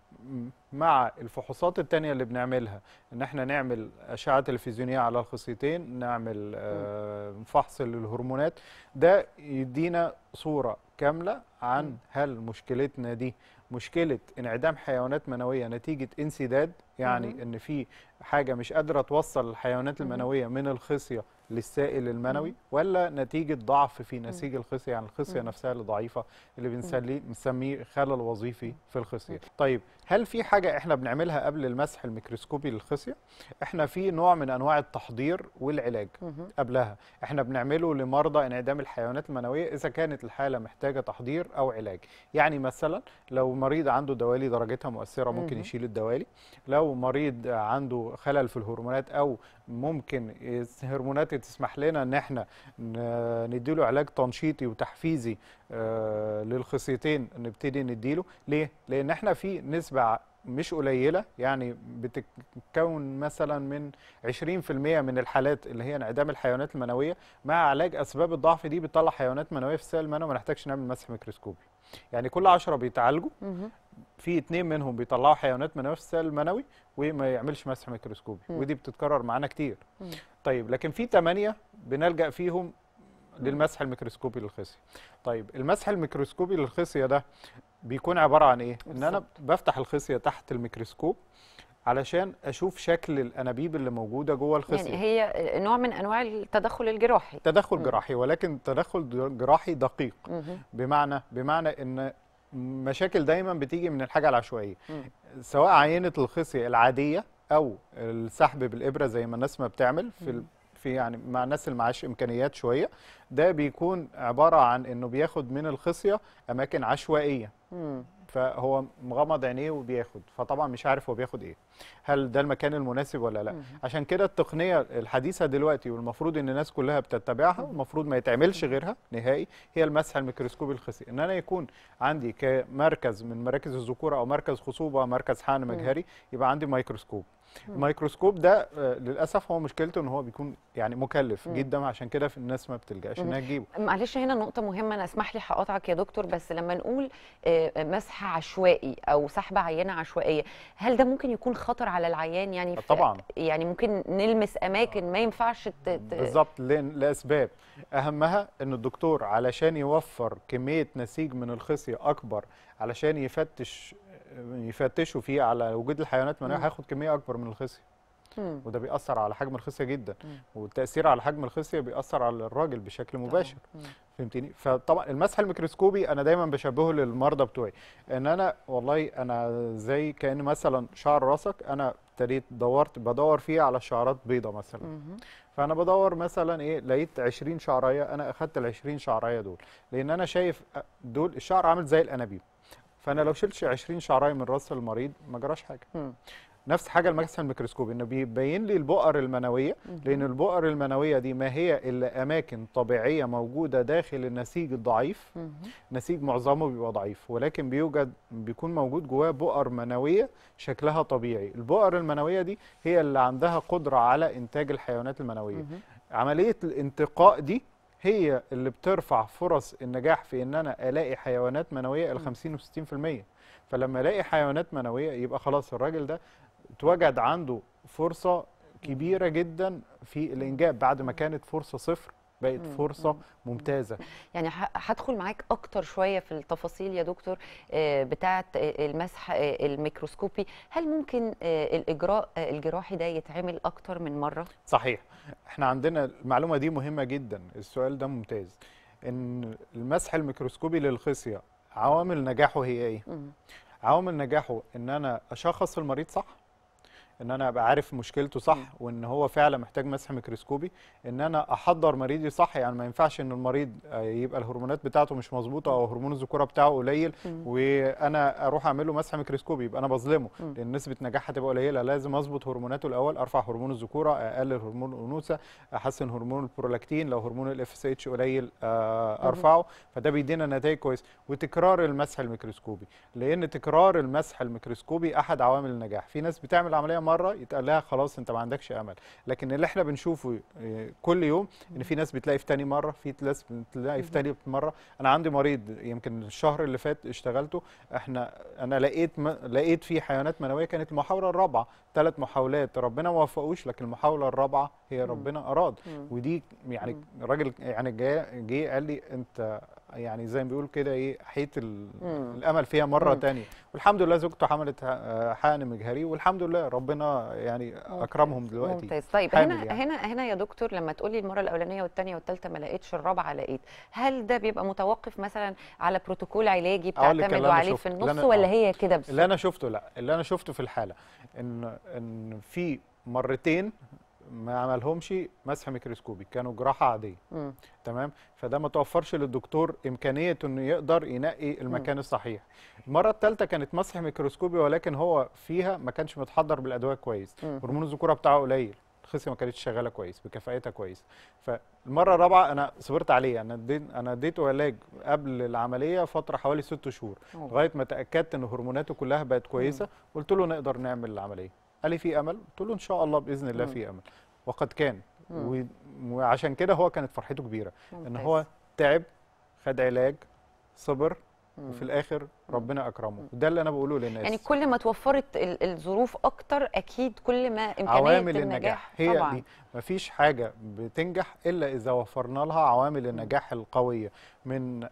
مع الفحوصات التانية اللي بنعملها ان احنا نعمل اشعة تلفزيونية على الخصيتين نعمل آه، فحص للهرمونات ده يدينا صورة كاملة عن هل مشكلتنا دي مشكلة انعدام حيوانات منوية نتيجة انسداد يعني ان في حاجه مش قادره توصل الحيوانات المنويه من الخصيه للسائل المنوي ولا نتيجه ضعف في نسيج الخصيه يعني الخصيه نفسها اللي ضعيفه اللي بنسميه خلل وظيفي في الخصيه طيب هل في حاجه احنا بنعملها قبل المسح الميكروسكوبي للخصيه احنا في نوع من انواع التحضير والعلاج قبلها احنا بنعمله لمرضى انعدام الحيوانات المنويه اذا كانت الحاله محتاجه تحضير او علاج يعني مثلا لو مريض عنده دوالي درجتها مؤثره ممكن يشيل الدوالي لو مريض عنده خلل في الهرمونات او ممكن هرمونات تسمح لنا ان احنا نديله علاج تنشيطي وتحفيزي آه، للخصيتين نبتدي نديله ليه لان احنا في نسبه مش قليله يعني بتتكون مثلا من 20% من الحالات اللي هي انعدام الحيوانات المنويه مع علاج اسباب الضعف دي بتطلع حيوانات منويه في السائل المنوي ما نحتاجش نعمل مسح ميكروسكوبي يعني كل 10 بيتعالجوا في اتنين منهم بيطلعوا حيوانات من نفس السائل المنوي وما يعملش مسح ميكروسكوبي ودي بتتكرر معانا كتير طيب لكن في ثمانيه بنلجا فيهم للمسح الميكروسكوبي للخصيه طيب المسح الميكروسكوبي للخصيه ده بيكون عباره عن ايه ان انا بفتح الخصيه تحت الميكروسكوب علشان اشوف شكل الانابيب اللي موجوده جوه الخصيه يعني هي نوع من انواع التدخل الجراحي تدخل م. جراحي ولكن تدخل جراحي دقيق م. بمعنى بمعنى ان مشاكل دايما بتيجي من الحاجه العشوائيه سواء عينه الخصيه العاديه او السحب بالابره زي ما الناس ما بتعمل في م. في يعني مع الناس اللي معاش امكانيات شويه ده بيكون عباره عن انه بياخد من الخصيه اماكن عشوائيه مم. فهو مغمض عينيه وبياخد فطبعا مش عارف هو بياخد ايه هل ده المكان المناسب ولا لا عشان كده التقنيه الحديثه دلوقتي والمفروض ان الناس كلها بتتبعها والمفروض ما يتعملش غيرها نهائي هي المسح الميكروسكوبي الخصي ان انا يكون عندي كمركز من مراكز الذكوره او مركز خصوبه مركز حقن مجهري يبقى عندي ميكروسكوب الميكروسكوب ده آه، للاسف هو مشكلته ان هو بيكون يعني مكلف مم. جدا عشان كده في الناس ما بتلجاش انها تجيبه معلش هنا نقطه مهمه انا اسمح لي هقاطعك يا دكتور بس لما نقول آه، آه، مسح عشوائي او سحب عينه عشوائيه هل ده ممكن يكون خطر على العيان يعني طبعا يعني ممكن نلمس اماكن ما ينفعش بالظبط لاسباب اهمها ان الدكتور علشان يوفر كميه نسيج من الخصيه اكبر علشان يفتش يفتشوا فيه على وجود الحيوانات المنويه هياخد كميه اكبر من الخصيه وده بيأثر على حجم الخصيه جدا والتأثير على حجم الخصيه بيأثر على الراجل بشكل مباشر فهمتني فطبعا المسح الميكروسكوبي انا دايما بشبهه للمرضى بتوعي ان انا والله انا زي كان مثلا شعر راسك انا ابتديت دورت بدور فيه على شعرات بيضة مثلا فانا بدور مثلا ايه لقيت 20 شعريه انا اخدت ال 20 شعريه دول لان انا شايف آه، دول الشعر عامل زي الانابيب فانا لو شلت 20 شعرايه من راس المريض ما جراش حاجه م. نفس حاجه المكسح الميكروسكوبي انه بيبين لي البؤر المنويه لان البؤر المنويه دي ما هي الا اماكن طبيعيه موجوده داخل النسيج الضعيف نسيج معظمه بيبقى ضعيف ولكن بيوجد بيكون موجود جواه بؤر منويه شكلها طبيعي البؤر المنويه دي هي اللي عندها قدره على انتاج الحيوانات المنويه عمليه الانتقاء دي هي اللي بترفع فرص النجاح في ان انا الاقي حيوانات منويه الى 50 و 60% فلما الاقي حيوانات منويه يبقى خلاص الراجل ده اتوجد عنده فرصه كبيره جدا في الانجاب بعد ما كانت فرصه صفر بقت فرصه ممتازه يعني هدخل معاك اكتر شويه في التفاصيل يا دكتور آه، بتاعه آه، المسح آه، الميكروسكوبي هل ممكن الاجراء الجراحي ده يتعمل اكتر من مره صحيح احنا عندنا المعلومه دي مهمه جدا السؤال ده ممتاز ان المسح الميكروسكوبي للخصيه عوامل نجاحه هي ايه عوامل نجاحه ان انا اشخص المريض صح ان انا ابقى عارف مشكلته صح م. وان هو فعلا محتاج مسح ميكروسكوبي ان انا احضر مريضي صح يعني ما ينفعش ان المريض آه، يبقى الهرمونات بتاعته مش مظبوطه او هرمون الذكوره بتاعه قليل م. وانا اروح اعمل له مسح ميكروسكوبي يبقى انا بظلمه م. لان نسبه نجاح هتبقى قليله لازم اظبط هرموناته الاول ارفع هرمون الذكوره اقلل هرمون الانوثه احسن هرمون البرولاكتين لو هرمون الاف اس اتش قليل آه، ارفعه فده بيدينا نتائج كويسه وتكرار المسح الميكروسكوبي لان تكرار المسح الميكروسكوبي احد عوامل النجاح في ناس بتعمل عمليه مره يتقال لها خلاص انت ما عندكش امل لكن اللي احنا بنشوفه آه، كل يوم ان في ناس بتلاقي في تاني مره في ناس بتلاقي في تالت مره انا عندي مريض يمكن الشهر اللي فات اشتغلته احنا انا لقيت م... لقيت فيه حيوانات منويه كانت المحاوله الرابعه ثلاث محاولات ربنا ما وفقوش لكن المحاوله الرابعه هي ربنا اراد ودي يعني الراجل يعني جه قال لي انت يعني زي ما بيقول كده ايه حيت الامل فيها مره ثانيه والحمد لله زوجته حملت حقن مجهري والحمد لله ربنا يعني اكرمهم دلوقتي ممتاز طيب هنا يعني. هنا هنا يا دكتور لما تقولي المره الاولانيه والثانيه والثالثه ما لقيتش الرابعه لقيت هل ده بيبقى متوقف مثلا على بروتوكول علاجي بتعتمدوا عليه في النص ولا هي كده بس اللي انا شفته لا اللي انا شفته في الحاله ان ان في مرتين ما عملهمش مسح ميكروسكوبي كانوا جراحه عاديه تمام فده ما توفرش للدكتور امكانيه انه يقدر ينقي المكان م. الصحيح المره الثالثه كانت مسح ميكروسكوبي ولكن هو فيها ما كانش متحضر بالادويه كويس هرمون الذكوره بتاعه قليل الخصيه ما كانتش شغاله كويس بكفاءتها كويس فالمره الرابعه انا صبرت عليه انا اديت انا اديته علاج قبل العمليه فتره حوالي ست شهور لغايه ما تاكدت ان هرموناته كلها بقت كويسه قلت له نقدر نعمل العمليه قال لي في امل قلت له ان شاء الله باذن الله في امل وقد كان مم. وعشان كده هو كانت فرحته كبيره ممتاز. ان هو تعب خد علاج صبر مم. وفي الاخر ربنا اكرمه ده اللي انا بقوله للناس يعني كل ما توفرت الظروف اكتر اكيد كل ما امكانيه عوامل النجاح, هي طبعا. دي مفيش حاجه بتنجح الا اذا وفرنا لها عوامل النجاح القويه من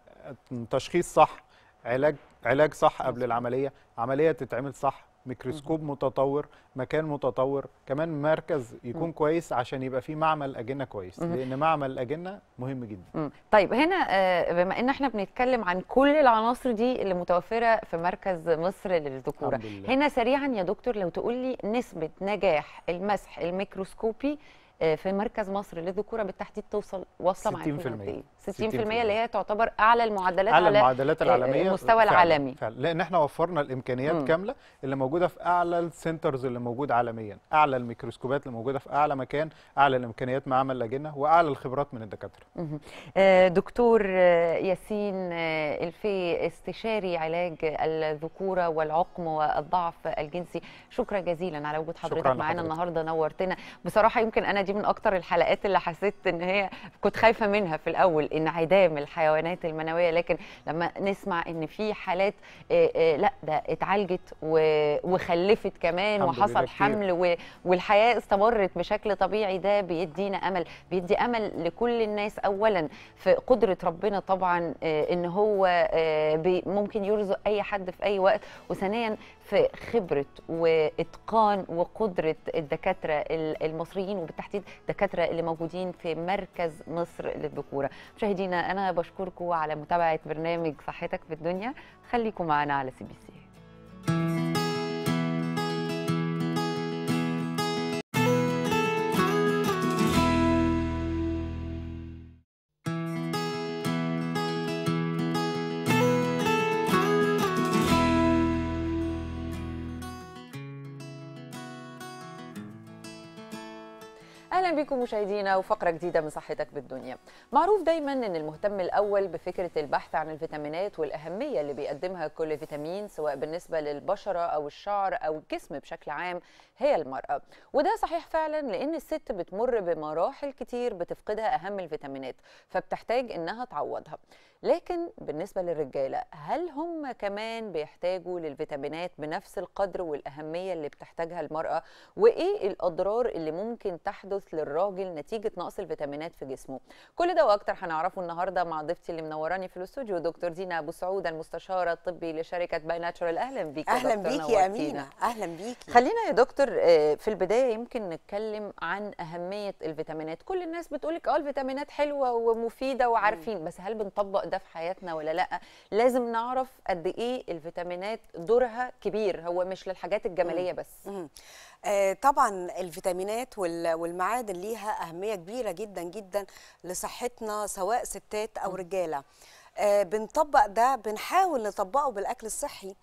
تشخيص صح علاج علاج صح قبل العمليه عمليه تتعمل صح ميكروسكوب متطور مكان متطور كمان مركز يكون م. كويس عشان يبقى فيه معمل اجنه كويس م. لان معمل الاجنه مهم جدا م. طيب هنا آه، بما ان احنا بنتكلم عن كل العناصر دي اللي متوفره في مركز مصر للذكوره هنا سريعا يا دكتور لو تقول لي نسبه نجاح المسح الميكروسكوبي آه، في مركز مصر للذكوره بالتحديد توصل وصل معاكم 60% إيه؟ 60%, اللي هي تعتبر اعلى المعدلات اعلى على المعدلات آه، العالميه المستوى فعلا العالمي فعلا لان احنا وفرنا الامكانيات مم. كامله اللي موجوده في اعلى السنترز اللي موجود عالميا اعلى الميكروسكوبات اللي موجوده في اعلى مكان اعلى الامكانيات مع عمل واعلى الخبرات من الدكاتره آه، دكتور آه، ياسين الفي استشاري علاج الذكوره والعقم والضعف الجنسي شكرا جزيلا على وجود حضرتك معانا النهارده نورتنا بصراحه يمكن انا دي من اكتر الحلقات اللي حسيت ان هي كنت خايفه منها في الاول انعدام الحيوانات المنويه لكن لما نسمع ان في حالات آه، آه، لا ده اتعالجت وخلفت كمان وحصل حمل والحياه استمرت بشكل طبيعي ده بيدينا امل بيدي امل لكل الناس اولا في قدره ربنا طبعا آه، ان هو ممكن يرزق اي حد في اي وقت وثانيا في خبره واتقان وقدره الدكاتره المصريين وبالتحديد الدكاتره اللي موجودين في مركز مصر للذكوره مشاهدينا انا بشكركم على متابعه برنامج صحتك في الدنيا خليكم معنا على سي بي سي بكم مشاهدينا وفقرة جديدة من صحتك بالدنيا. معروف دايما ان المهتم الاول بفكرة البحث عن الفيتامينات والاهمية اللي بيقدمها كل فيتامين سواء بالنسبة للبشرة او الشعر او الجسم بشكل عام هي المرأة. وده صحيح فعلا لان الست بتمر بمراحل كتير بتفقدها اهم الفيتامينات فبتحتاج انها تعوضها. لكن بالنسبة للرجالة هل هم كمان بيحتاجوا للفيتامينات بنفس القدر والاهمية اللي بتحتاجها المرأة وايه الاضرار اللي ممكن تحدث للرجل الراجل نتيجه نقص الفيتامينات في جسمه كل ده واكتر هنعرفه النهارده مع ضيفتي اللي منوراني في الاستوديو دكتور دينا ابو سعود المستشاره الطبي لشركه باي ناتشورال اهلا بيك اهلا بيك يا امينه اهلا بيك خلينا يا دكتور آه، في البدايه يمكن نتكلم عن اهميه الفيتامينات كل الناس بتقولك اه الفيتامينات حلوه ومفيده وعارفين بس هل بنطبق ده في حياتنا ولا لا لازم نعرف قد ايه الفيتامينات دورها كبير هو مش للحاجات الجماليه بس آه، طبعا الفيتامينات والمعادن ليها أهمية كبيرة جدا جدا لصحتنا سواء ستات أو رجالة آه، بنطبق ده بنحاول نطبقه بالأكل الصحي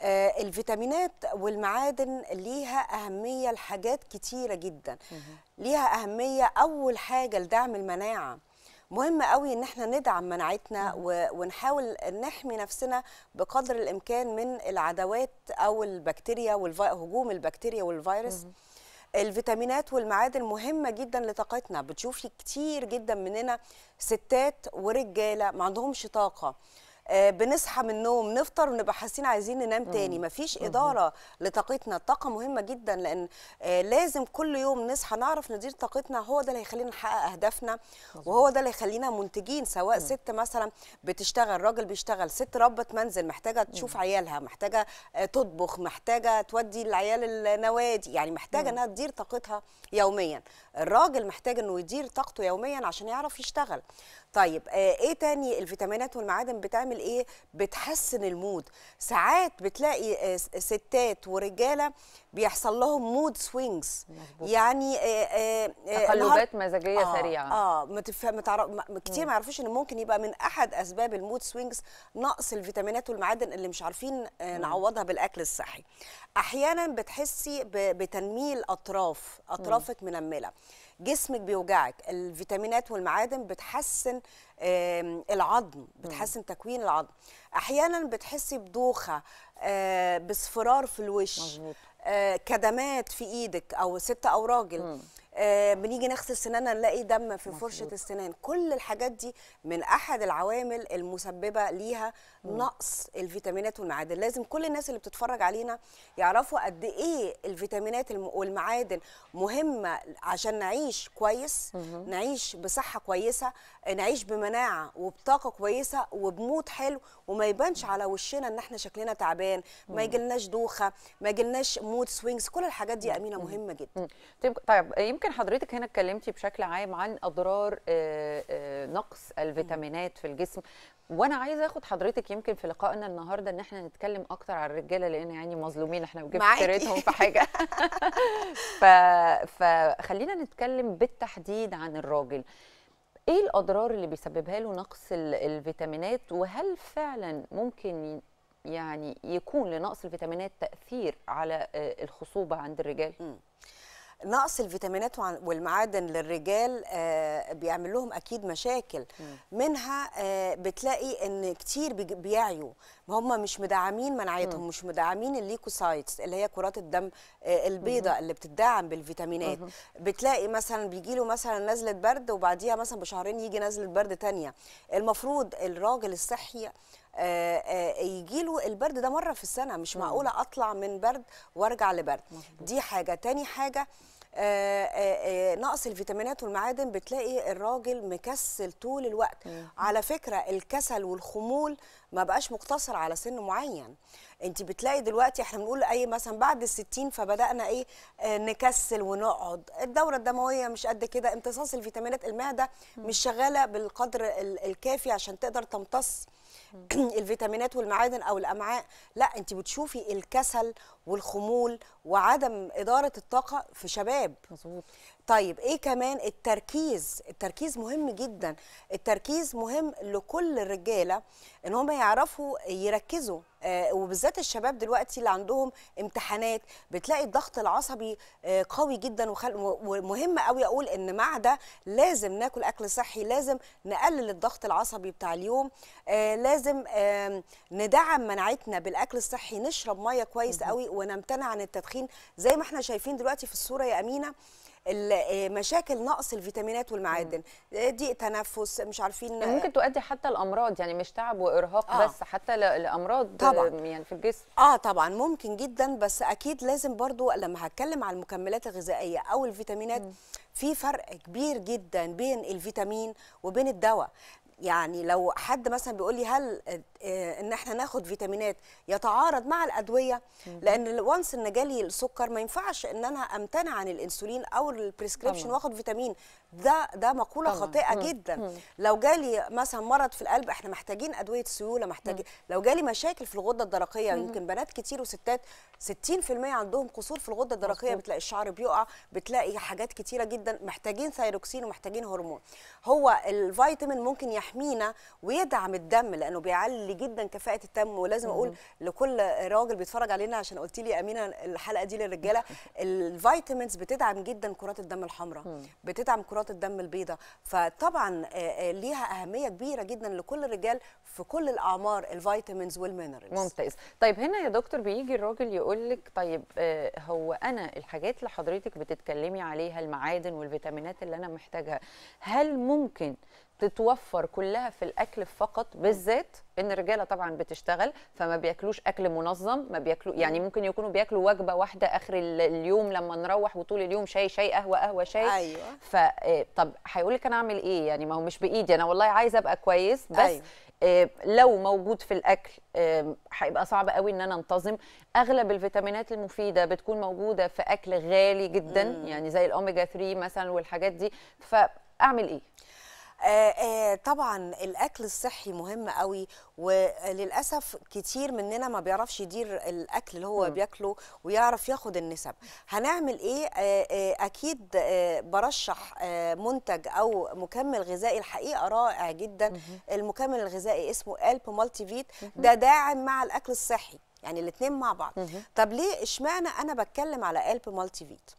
آه، الفيتامينات والمعادن ليها أهمية لحاجات كتيرة جدا ليها أهمية أول حاجة لدعم المناعة مهم قوي ان احنا ندعم مناعتنا ونحاول نحمي نفسنا بقدر الامكان من العدوات او البكتيريا والفي... هجوم البكتيريا والفيروس الفيتامينات والمعادن مهمه جدا لطاقتنا بتشوفي كتير جدا مننا ستات ورجاله ما عندهمش طاقه آه، بنصحى من النوم نفطر ونبقى حاسين عايزين ننام تاني مفيش اداره لطاقتنا الطاقه مهمه جدا لان آه، لازم كل يوم نصحى نعرف ندير طاقتنا هو ده اللي هيخلينا نحقق اهدافنا وهو ده اللي هيخلينا منتجين سواء ست مثلا بتشتغل راجل بيشتغل ست ربة منزل محتاجه تشوف عيالها محتاجه آه، تطبخ محتاجه تودي العيال النوادي يعني محتاجه انها تدير طاقتها يوميا الراجل محتاج انه يدير طاقته يوميا عشان يعرف يشتغل طيب آه، ايه تاني الفيتامينات والمعادن بتعمل ايه بتحسن المود ساعات بتلاقي آه، ستات ورجاله بيحصل لهم مود سوينجز يعني آه، تقلبات مزاجيه آه سريعه اه ما تفهم كتير ما يعرفوش ان ممكن يبقى من احد اسباب المود سوينجز نقص الفيتامينات والمعادن اللي مش عارفين نعوضها بالاكل الصحي احيانا بتحسي بتنميل اطراف اطرافك منمله جسمك بيوجعك الفيتامينات والمعادن بتحسن العظم بتحسن مم. تكوين العظم احيانا بتحسي بدوخه آه، باصفرار في الوش مزبوط. آه، كدمات في ايدك او ست او راجل مم. آه بنيجي نغسل سناننا نلاقي دم في فرشه السنان كل الحاجات دي من احد العوامل المسببه ليها مم. نقص الفيتامينات والمعادن لازم كل الناس اللي بتتفرج علينا يعرفوا قد ايه الفيتامينات والمعادن مهمه عشان نعيش كويس مم. نعيش بصحه كويسه نعيش بمناعه وبطاقه كويسه وبموت حلو وما يبانش على وشنا ان احنا شكلنا تعبان ما يجيلناش دوخه ما يجيلناش مود سوينجز كل الحاجات دي امينه مهمه جدا طيب،, طيب يمكن يمكن حضرتك هنا اتكلمتي بشكل عام عن اضرار آه، آه، نقص الفيتامينات في الجسم وانا عايزه اخد حضرتك يمكن في لقائنا النهارده ان احنا نتكلم اكتر عن الرجاله لان يعني مظلومين احنا وجبت سيرتهم في حاجه ف... فخلينا نتكلم بالتحديد عن الراجل ايه الاضرار اللي بيسببها له نقص الفيتامينات وهل فعلا ممكن يعني يكون لنقص الفيتامينات تاثير على آه، الخصوبه عند الرجال؟ نقص الفيتامينات والمعادن للرجال آه، بيعمل لهم اكيد مشاكل منها آه، بتلاقي ان كتير بيعيوا هم مش مدعمين مناعتهم مش مدعمين الليكوسايتس اللي هي كرات الدم آه، البيضاء اللي بتدعم بالفيتامينات بتلاقي مثلا بيجي له مثلا نزله برد وبعديها مثلا بشهرين يجي نزله برد ثانيه المفروض الراجل الصحي يجي له البرد ده مره في السنه مش معقوله اطلع من برد وارجع لبرد دي حاجه تاني حاجه آه، آه، آه، نقص الفيتامينات والمعادن بتلاقي الراجل مكسل طول الوقت على فكره الكسل والخمول ما بقاش مقتصر على سن معين انت بتلاقي دلوقتي احنا بنقول اي مثلا بعد الستين فبدانا ايه آه نكسل ونقعد الدوره الدمويه مش قد كده امتصاص الفيتامينات المعده مش شغاله بالقدر الكافي عشان تقدر تمتص الفيتامينات والمعادن او الامعاء لا انت بتشوفي الكسل والخمول وعدم اداره الطاقه في شباب مظبوط طيب ايه كمان التركيز التركيز مهم جدا التركيز مهم لكل الرجاله ان هم يعرفوا يركزوا آه، وبالذات الشباب دلوقتي اللي عندهم امتحانات بتلاقي الضغط العصبي آه، قوي جدا ومهم قوي اقول ان مع ده لازم ناكل اكل صحي لازم نقلل الضغط العصبي بتاع اليوم آه، لازم ندعم مناعتنا بالاكل الصحي نشرب ميه كويس قوي ونمتنع عن التدخين زي ما احنا شايفين دلوقتي في الصوره يا امينه آه، مشاكل نقص الفيتامينات والمعادن آه، ضيق تنفس مش عارفين يعني ممكن آه، تؤدي حتى الامراض يعني مش تعب وارهاق آه. بس حتى الامراض طبعا يعني في الجسم اه طبعا ممكن جدا بس اكيد لازم برضو لما هتكلم على المكملات الغذائيه او الفيتامينات مم. في فرق كبير جدا بين الفيتامين وبين الدواء يعني لو حد مثلا بيقول لي هل آه، ان احنا ناخد فيتامينات يتعارض مع الادويه لان وانس ان جالي السكر ما ينفعش ان انا امتنع عن الانسولين او البريسكريبشن واخد فيتامين ده ده مقوله طبعا. خاطئه مم. جدا مم. لو جالي مثلا مرض في القلب احنا محتاجين ادويه سيوله محتاجين لو جالي مشاكل في الغده الدرقيه مم. يمكن بنات كتير وستات 60% عندهم قصور في الغده الدرقيه بتلاقي الشعر بيقع بتلاقي حاجات كتيره جدا محتاجين ثايروكسين ومحتاجين هرمون هو الفيتامين ممكن يحمينا ويدعم الدم لانه بيعلي عالي جدا كفاءه التم ولازم اقول لكل راجل بيتفرج علينا عشان قلت لي امينه الحلقه دي للرجاله الفيتامينز بتدعم جدا كرات الدم الحمراء بتدعم كرات الدم البيضاء فطبعا آه، آه، ليها اهميه كبيره جدا لكل الرجال في كل الاعمار الفيتامينز والمينرالز ممتاز طيب هنا يا دكتور بيجي الراجل يقول لك طيب آه، هو انا الحاجات اللي حضرتك بتتكلمي عليها المعادن والفيتامينات اللي انا محتاجها هل ممكن تتوفر كلها في الاكل فقط بالذات ان الرجاله طبعا بتشتغل فما بياكلوش اكل منظم ما بياكلوا يعني ممكن يكونوا بياكلوا وجبه واحده اخر اليوم لما نروح وطول اليوم شاي شاي قهوه قهوه شاي ايوه فطب آه، هيقول لك انا اعمل ايه يعني ما هو مش بايدي انا والله عايزه ابقى كويس بس أيوة. آه، لو موجود في الاكل هيبقى صعب قوي ان انا انتظم اغلب الفيتامينات المفيده بتكون موجوده في اكل غالي جدا مم. يعني زي الاوميجا 3 مثلا والحاجات دي فاعمل ايه آه، آه، طبعا الاكل الصحي مهم قوي وللاسف كتير مننا ما بيعرفش يدير الاكل اللي هو م. بياكله ويعرف ياخد النسب هنعمل ايه آه، اكيد برشح منتج او مكمل غذائي الحقيقه رائع جدا م. المكمل الغذائي اسمه الب مالتي فيت ده داعم مع الاكل الصحي يعني الاثنين مع بعض م. طب ليه اشمعنى انا بتكلم على الب مالتي فيت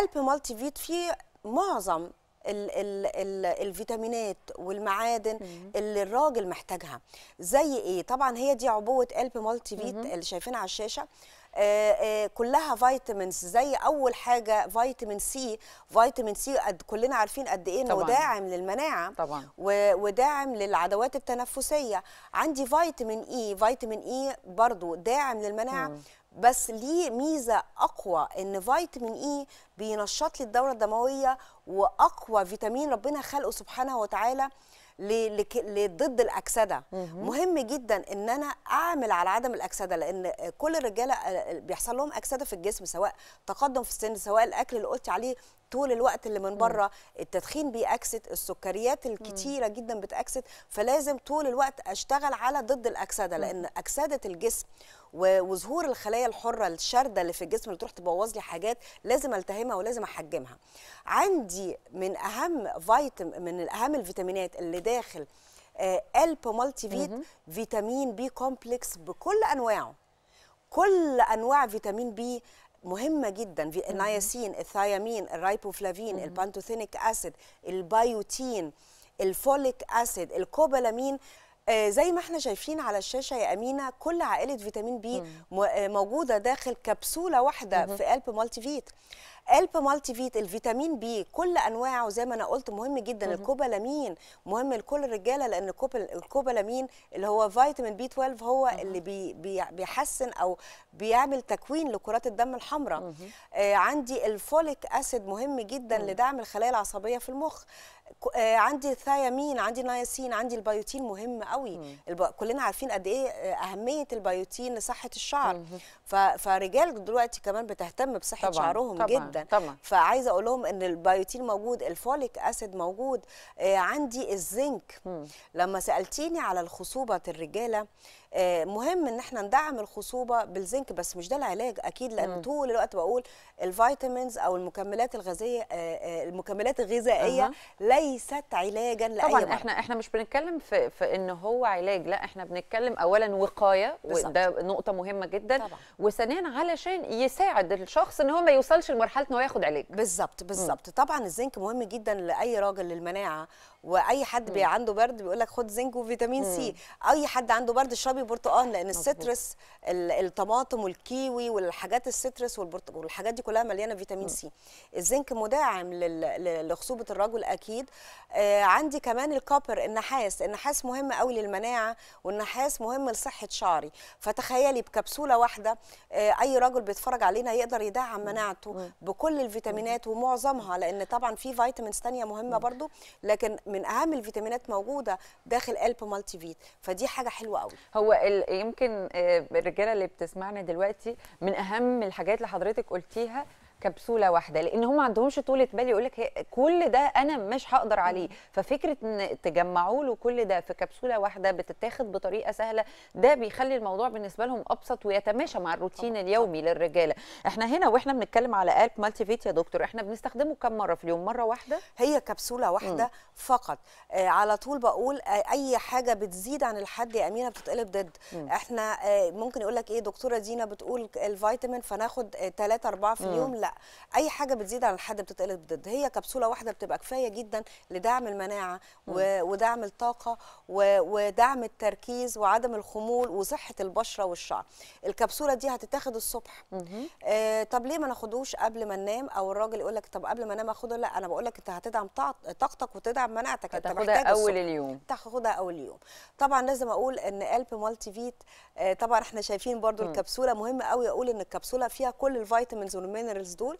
الب مالتي فيت فيه معظم ال ال الـ الفيتامينات والمعادن مم. اللي الراجل محتاجها زي ايه طبعا هي دي عبوه قلب مالتي فيت اللي شايفينها على الشاشه آآ آه، آآ آه، كلها فيتامينز زي اول حاجه فيتامين سي فيتامين سي قد كلنا عارفين قد ايه انه داعم للمناعه طبعا وداعم للعدوات التنفسيه عندي فيتامين اي فيتامين اي برضو داعم للمناعه مم. بس ليه ميزه اقوى ان فيتامين اي e بينشط لي الدوره الدمويه واقوى فيتامين ربنا خلقه سبحانه وتعالى لضد الاكسده مهم جدا ان انا اعمل على عدم الاكسده لان كل الرجاله آه، آه، بيحصل لهم اكسده في الجسم سواء تقدم في السن سواء الاكل اللي قلت عليه طول الوقت اللي من بره التدخين بيأكسد السكريات الكتيره جدا بتأكسد فلازم طول الوقت اشتغل على ضد الاكسده لان اكسده الجسم وظهور الخلايا الحره الشارده اللي في الجسم اللي تروح تبوظ لي حاجات لازم التهمها ولازم احجمها عندي من اهم فيتام من اهم الفيتامينات اللي داخل آه، الب مالتي فيت فيتامين بي كومبلكس بكل انواعه كل انواع فيتامين بي مهمه جدا في النياسين الثيامين الرايبوفلافين البانتوثينيك اسيد البايوتين الفوليك اسيد الكوبالامين آه، زي ما احنا شايفين على الشاشه يا امينه كل عائله فيتامين بي آه، موجوده داخل كبسوله واحده في قلب مالتي فيت قلب مالتي فيت الفيتامين بي كل انواعه زي ما انا قلت مهم جدا الكوبالامين مهم لكل الرجاله لان الكوبالامين اللي هو فيتامين بي 12 هو اللي بي بيحسن او بيعمل تكوين لكرات الدم الحمراء آه، عندي الفوليك اسيد مهم جدا لدعم الخلايا العصبيه في المخ آه، عندي الثيامين عندي النياسين عندي البيوتين مهم قوي الب... كلنا عارفين قد ايه آه، اهميه البيوتين لصحه الشعر ف... فرجال دلوقتي كمان بتهتم بصحه طبعًا. شعرهم طبعًا. جدا طبعًا. فعايزه اقول لهم ان البيوتين موجود الفوليك اسيد موجود آه عندي الزنك مم. لما سالتيني على الخصوبه الرجاله آه، مهم ان احنا ندعم الخصوبه بالزنك بس مش ده العلاج اكيد لان طول الوقت بقول الفيتامينز او المكملات الغازيه آه، آه، المكملات الغذائيه ليست علاجا لاي طبعا احنا احنا مش بنتكلم في, في ان هو علاج لا احنا بنتكلم اولا وقايه وده نقطه مهمه جدا وثانيا علشان يساعد الشخص ان هو ما يوصلش لمرحله ان هو ياخد علاج بالظبط بالظبط طبعا الزنك مهم جدا لاي راجل للمناعه واي حد بي عنده برد بيقول لك خد زنك وفيتامين سي اي حد عنده برد اشربي برتقال اه، لان السترس الطماطم والكيوي والحاجات السترس والحاجات دي كلها مليانه فيتامين سي الزنك مداعم لخصوبه الرجل اكيد آه عندي كمان الكوبر النحاس النحاس مهم قوي للمناعه والنحاس مهم لصحه شعري فتخيلي بكبسوله واحده آه اي راجل بيتفرج علينا يقدر يدعم مناعته بكل الفيتامينات ومعظمها لان طبعا في فيتامينز ثانيه مهمه برضو لكن من اهم الفيتامينات موجوده داخل الب مالتي فيت فدي حاجه حلوه قوي هو يمكن آه، الرجاله اللي بتسمعنا دلوقتي من اهم الحاجات اللي حضرتك قلتيها كبسوله واحده لان هم ما عندهمش طوله بال يقول لك كل ده انا مش هقدر عليه ففكره ان تجمعوا له كل ده في كبسوله واحده بتتاخد بطريقه سهله ده بيخلي الموضوع بالنسبه لهم ابسط ويتماشى مع الروتين اليومي للرجاله احنا هنا واحنا بنتكلم على الب مالتي فيت يا دكتور احنا بنستخدمه كم مره في اليوم مره واحده هي كبسوله واحده م. فقط آه على طول بقول آه اي حاجه بتزيد عن الحد يا امينه بتتقلب ضد احنا آه ممكن يقول لك ايه دكتوره دينا بتقول الفيتامين فناخد 3 آه، 4 في اليوم لا اي حاجه بتزيد عن الحد بتتقلب ضد هي كبسوله واحده بتبقى كفايه جدا لدعم المناعه و... ودعم الطاقه و... ودعم التركيز وعدم الخمول وصحه البشره والشعر الكبسوله دي هتتاخد الصبح آه طب ليه ما ناخدوش قبل ما ننام او الراجل يقول لك طب قبل ما انام اخده لا انا بقول لك انت هتدعم طاقتك وتدعم مناعتك انت محتاج اول الصبح. اليوم تاخدها اول اليوم طبعا لازم اقول ان قلب مالتي فيت آه طبعا احنا شايفين برضو الكبسوله مهم قوي اقول ان الكبسوله فيها كل الفيتامينز والمينرالز دول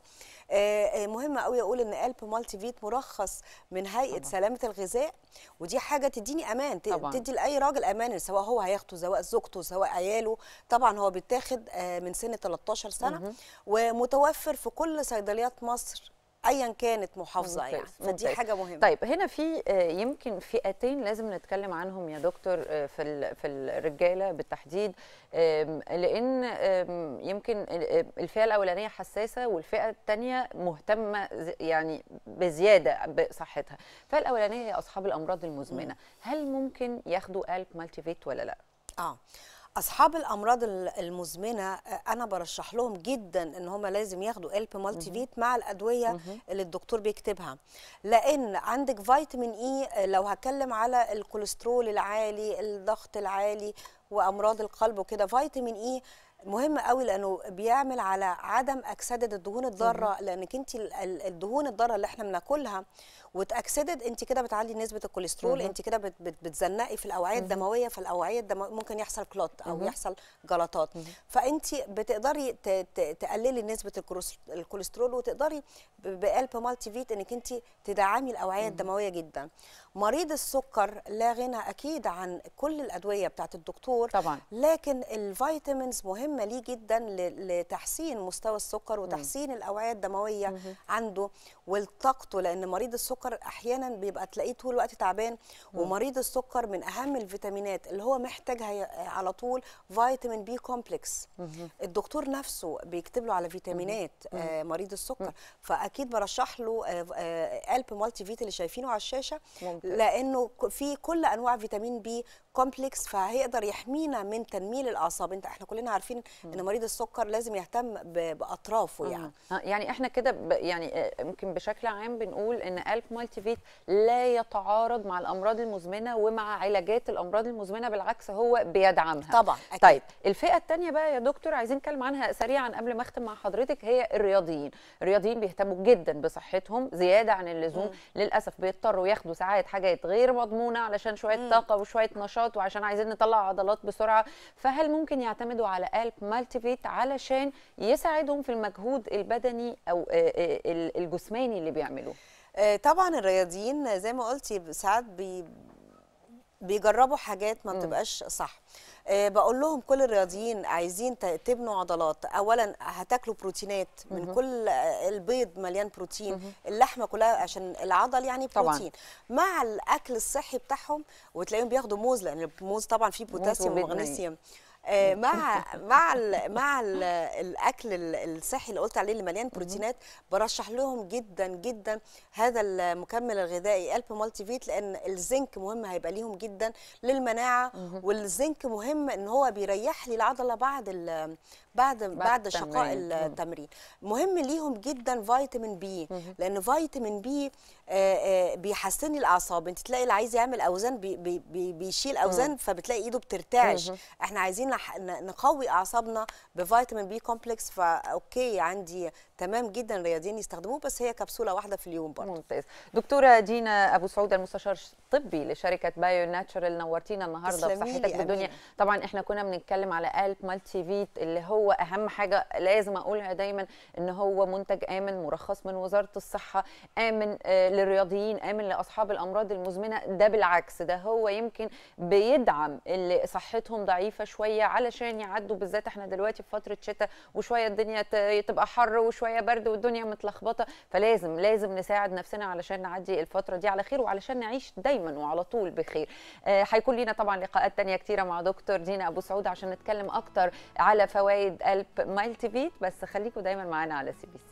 آه، آه، مهم قوي اقول ان قلب مالتي فيت مرخص من هيئه طبعا. سلامه الغذاء ودي حاجه تديني امان طبعا. تدي لاي راجل امان سواء هو هياخده سواء زوجته سواء عياله طبعا هو بيتاخد آه، من سن 13 سنه مه. ومتوفر في كل صيدليات مصر ايا كانت محافظه ممتاز. يعني فدي ممتاز. حاجه مهمه طيب هنا في آه، يمكن فئتين لازم نتكلم عنهم يا دكتور آه، في في الرجاله بالتحديد لان يمكن آه، الفئه الاولانيه حساسه والفئه الثانيه مهتمه يعني بزياده بصحتها فالاولانيه هي اصحاب الامراض المزمنه هل ممكن ياخدوا قلب مالتيفيت ولا لا اه اصحاب الامراض المزمنه آه، انا برشح لهم جدا ان هم لازم ياخدوا الب مالتي فيت مع الادويه اللي الدكتور بيكتبها لان عندك فيتامين e، اي آه، لو هتكلم على الكوليسترول العالي الضغط العالي وامراض القلب وكده فيتامين اي e مهم قوي لانه بيعمل على عدم اكسده الدهون الضاره لانك انت الدهون الضاره اللي احنا بناكلها واتاكسدت انت كده بتعلي نسبه الكوليسترول انت كده بت بت بتزنقي في الاوعيه الدمويه فالاوعيه الدمويه ممكن يحصل كلوت او يحصل جلطات فانت بتقدري تقللي نسبه الكوليسترول وتقدري بقلب مالتي فيت انك انت تدعمي الاوعيه الدمويه جدا مريض السكر لا غنى اكيد عن كل الادويه بتاعت الدكتور طبعا لكن الفيتامينز مهمه ليه جدا لتحسين مستوى السكر وتحسين الاوعيه الدمويه عنده ولطاقته لان مريض السكر السكر احيانا بيبقى تلاقيه طول الوقت تعبان ومريض السكر من اهم الفيتامينات اللي هو محتاجها على طول فيتامين بي كومبلكس الدكتور نفسه بيكتب له على فيتامينات آه مريض السكر فاكيد برشح له قلب آه، آه، مالتي فيت اللي شايفينه على الشاشه ممكن. لانه في كل انواع فيتامين بي كومبلكس فهيقدر يحمينا من تنميل الاعصاب انت احنا كلنا عارفين ان مريض السكر لازم يهتم باطرافه يعني آه، يعني احنا كده يعني آه، يمكن بشكل عام بنقول ان الف مالتي فيت لا يتعارض مع الامراض المزمنه ومع علاجات الامراض المزمنه بالعكس هو بيدعمها طبعا أكيد. طيب الفئه الثانيه بقى يا دكتور عايزين نتكلم عنها سريعا قبل ما اختم مع حضرتك هي الرياضيين الرياضيين بيهتموا جدا بصحتهم زياده عن اللزوم مم. للاسف بيضطروا ياخدوا ساعات حاجات غير مضمونه علشان شويه مم. طاقه وشويه نشاط نشاط وعشان عايزين نطلع عضلات بسرعه فهل ممكن يعتمدوا على الب مالتي فيت علشان يساعدهم في المجهود البدني او آه، آه، الجسماني اللي بيعملوه آه، طبعا الرياضيين زي ما قلتي ساعات بي بيجربوا حاجات ما بتبقاش صح آه، بقول لهم كل الرياضيين عايزين تبنوا عضلات اولا هتاكلوا بروتينات من كل آه، البيض مليان بروتين اللحمه كلها عشان العضل يعني بروتين طبعاً. مع الاكل الصحي بتاعهم وتلاقيهم بياخدوا موز لان الموز طبعا فيه بوتاسيوم ومغنيسيوم آه، مع مع الـ مع الـ الاكل الصحي اللي قلت عليه اللي مليان بروتينات برشح لهم جدا جدا هذا المكمل الغذائي الب مالتي فيت لان الزنك مهم هيبقى ليهم جدا للمناعه والزنك مهم ان هو بيريح لي العضله بعد بعد بعد, شقاء التمرين مهم ليهم جدا فيتامين بي لان فيتامين بي آه، آه، بيحسن الاعصاب انت تلاقي اللي عايز يعمل اوزان بي بي بيشيل اوزان فبتلاقي ايده بترتعش احنا عايزين نقوي اعصابنا بفيتامين بي كومبلكس فاوكي عندي تمام جدا الرياضيين يستخدموه بس هي كبسوله واحده في اليوم برضه ممتاز دكتوره دينا ابو سعود المستشار الطبي لشركه بايو ناتشرال نورتينا النهارده في صحتك بالدنيا طبعا احنا كنا بنتكلم على الب مالتي فيت اللي هو اهم حاجه لازم اقولها دايما ان هو منتج امن مرخص من وزاره الصحه امن آه، للرياضيين امن لاصحاب الامراض المزمنه ده بالعكس ده هو يمكن بيدعم اللي صحتهم ضعيفه شويه علشان يعدوا بالذات احنا دلوقتي في فتره شتاء وشويه الدنيا تبقى حر وشويه شويه برد والدنيا متلخبطه فلازم لازم نساعد نفسنا علشان نعدي الفتره دي على خير وعلشان نعيش دايما وعلى طول بخير آه، هيكون لينا طبعا لقاءات تانية كتيره مع دكتور دينا ابو سعود عشان نتكلم اكتر على فوائد قلب مالتي فيت بس خليكم دايما معانا على سي بي سي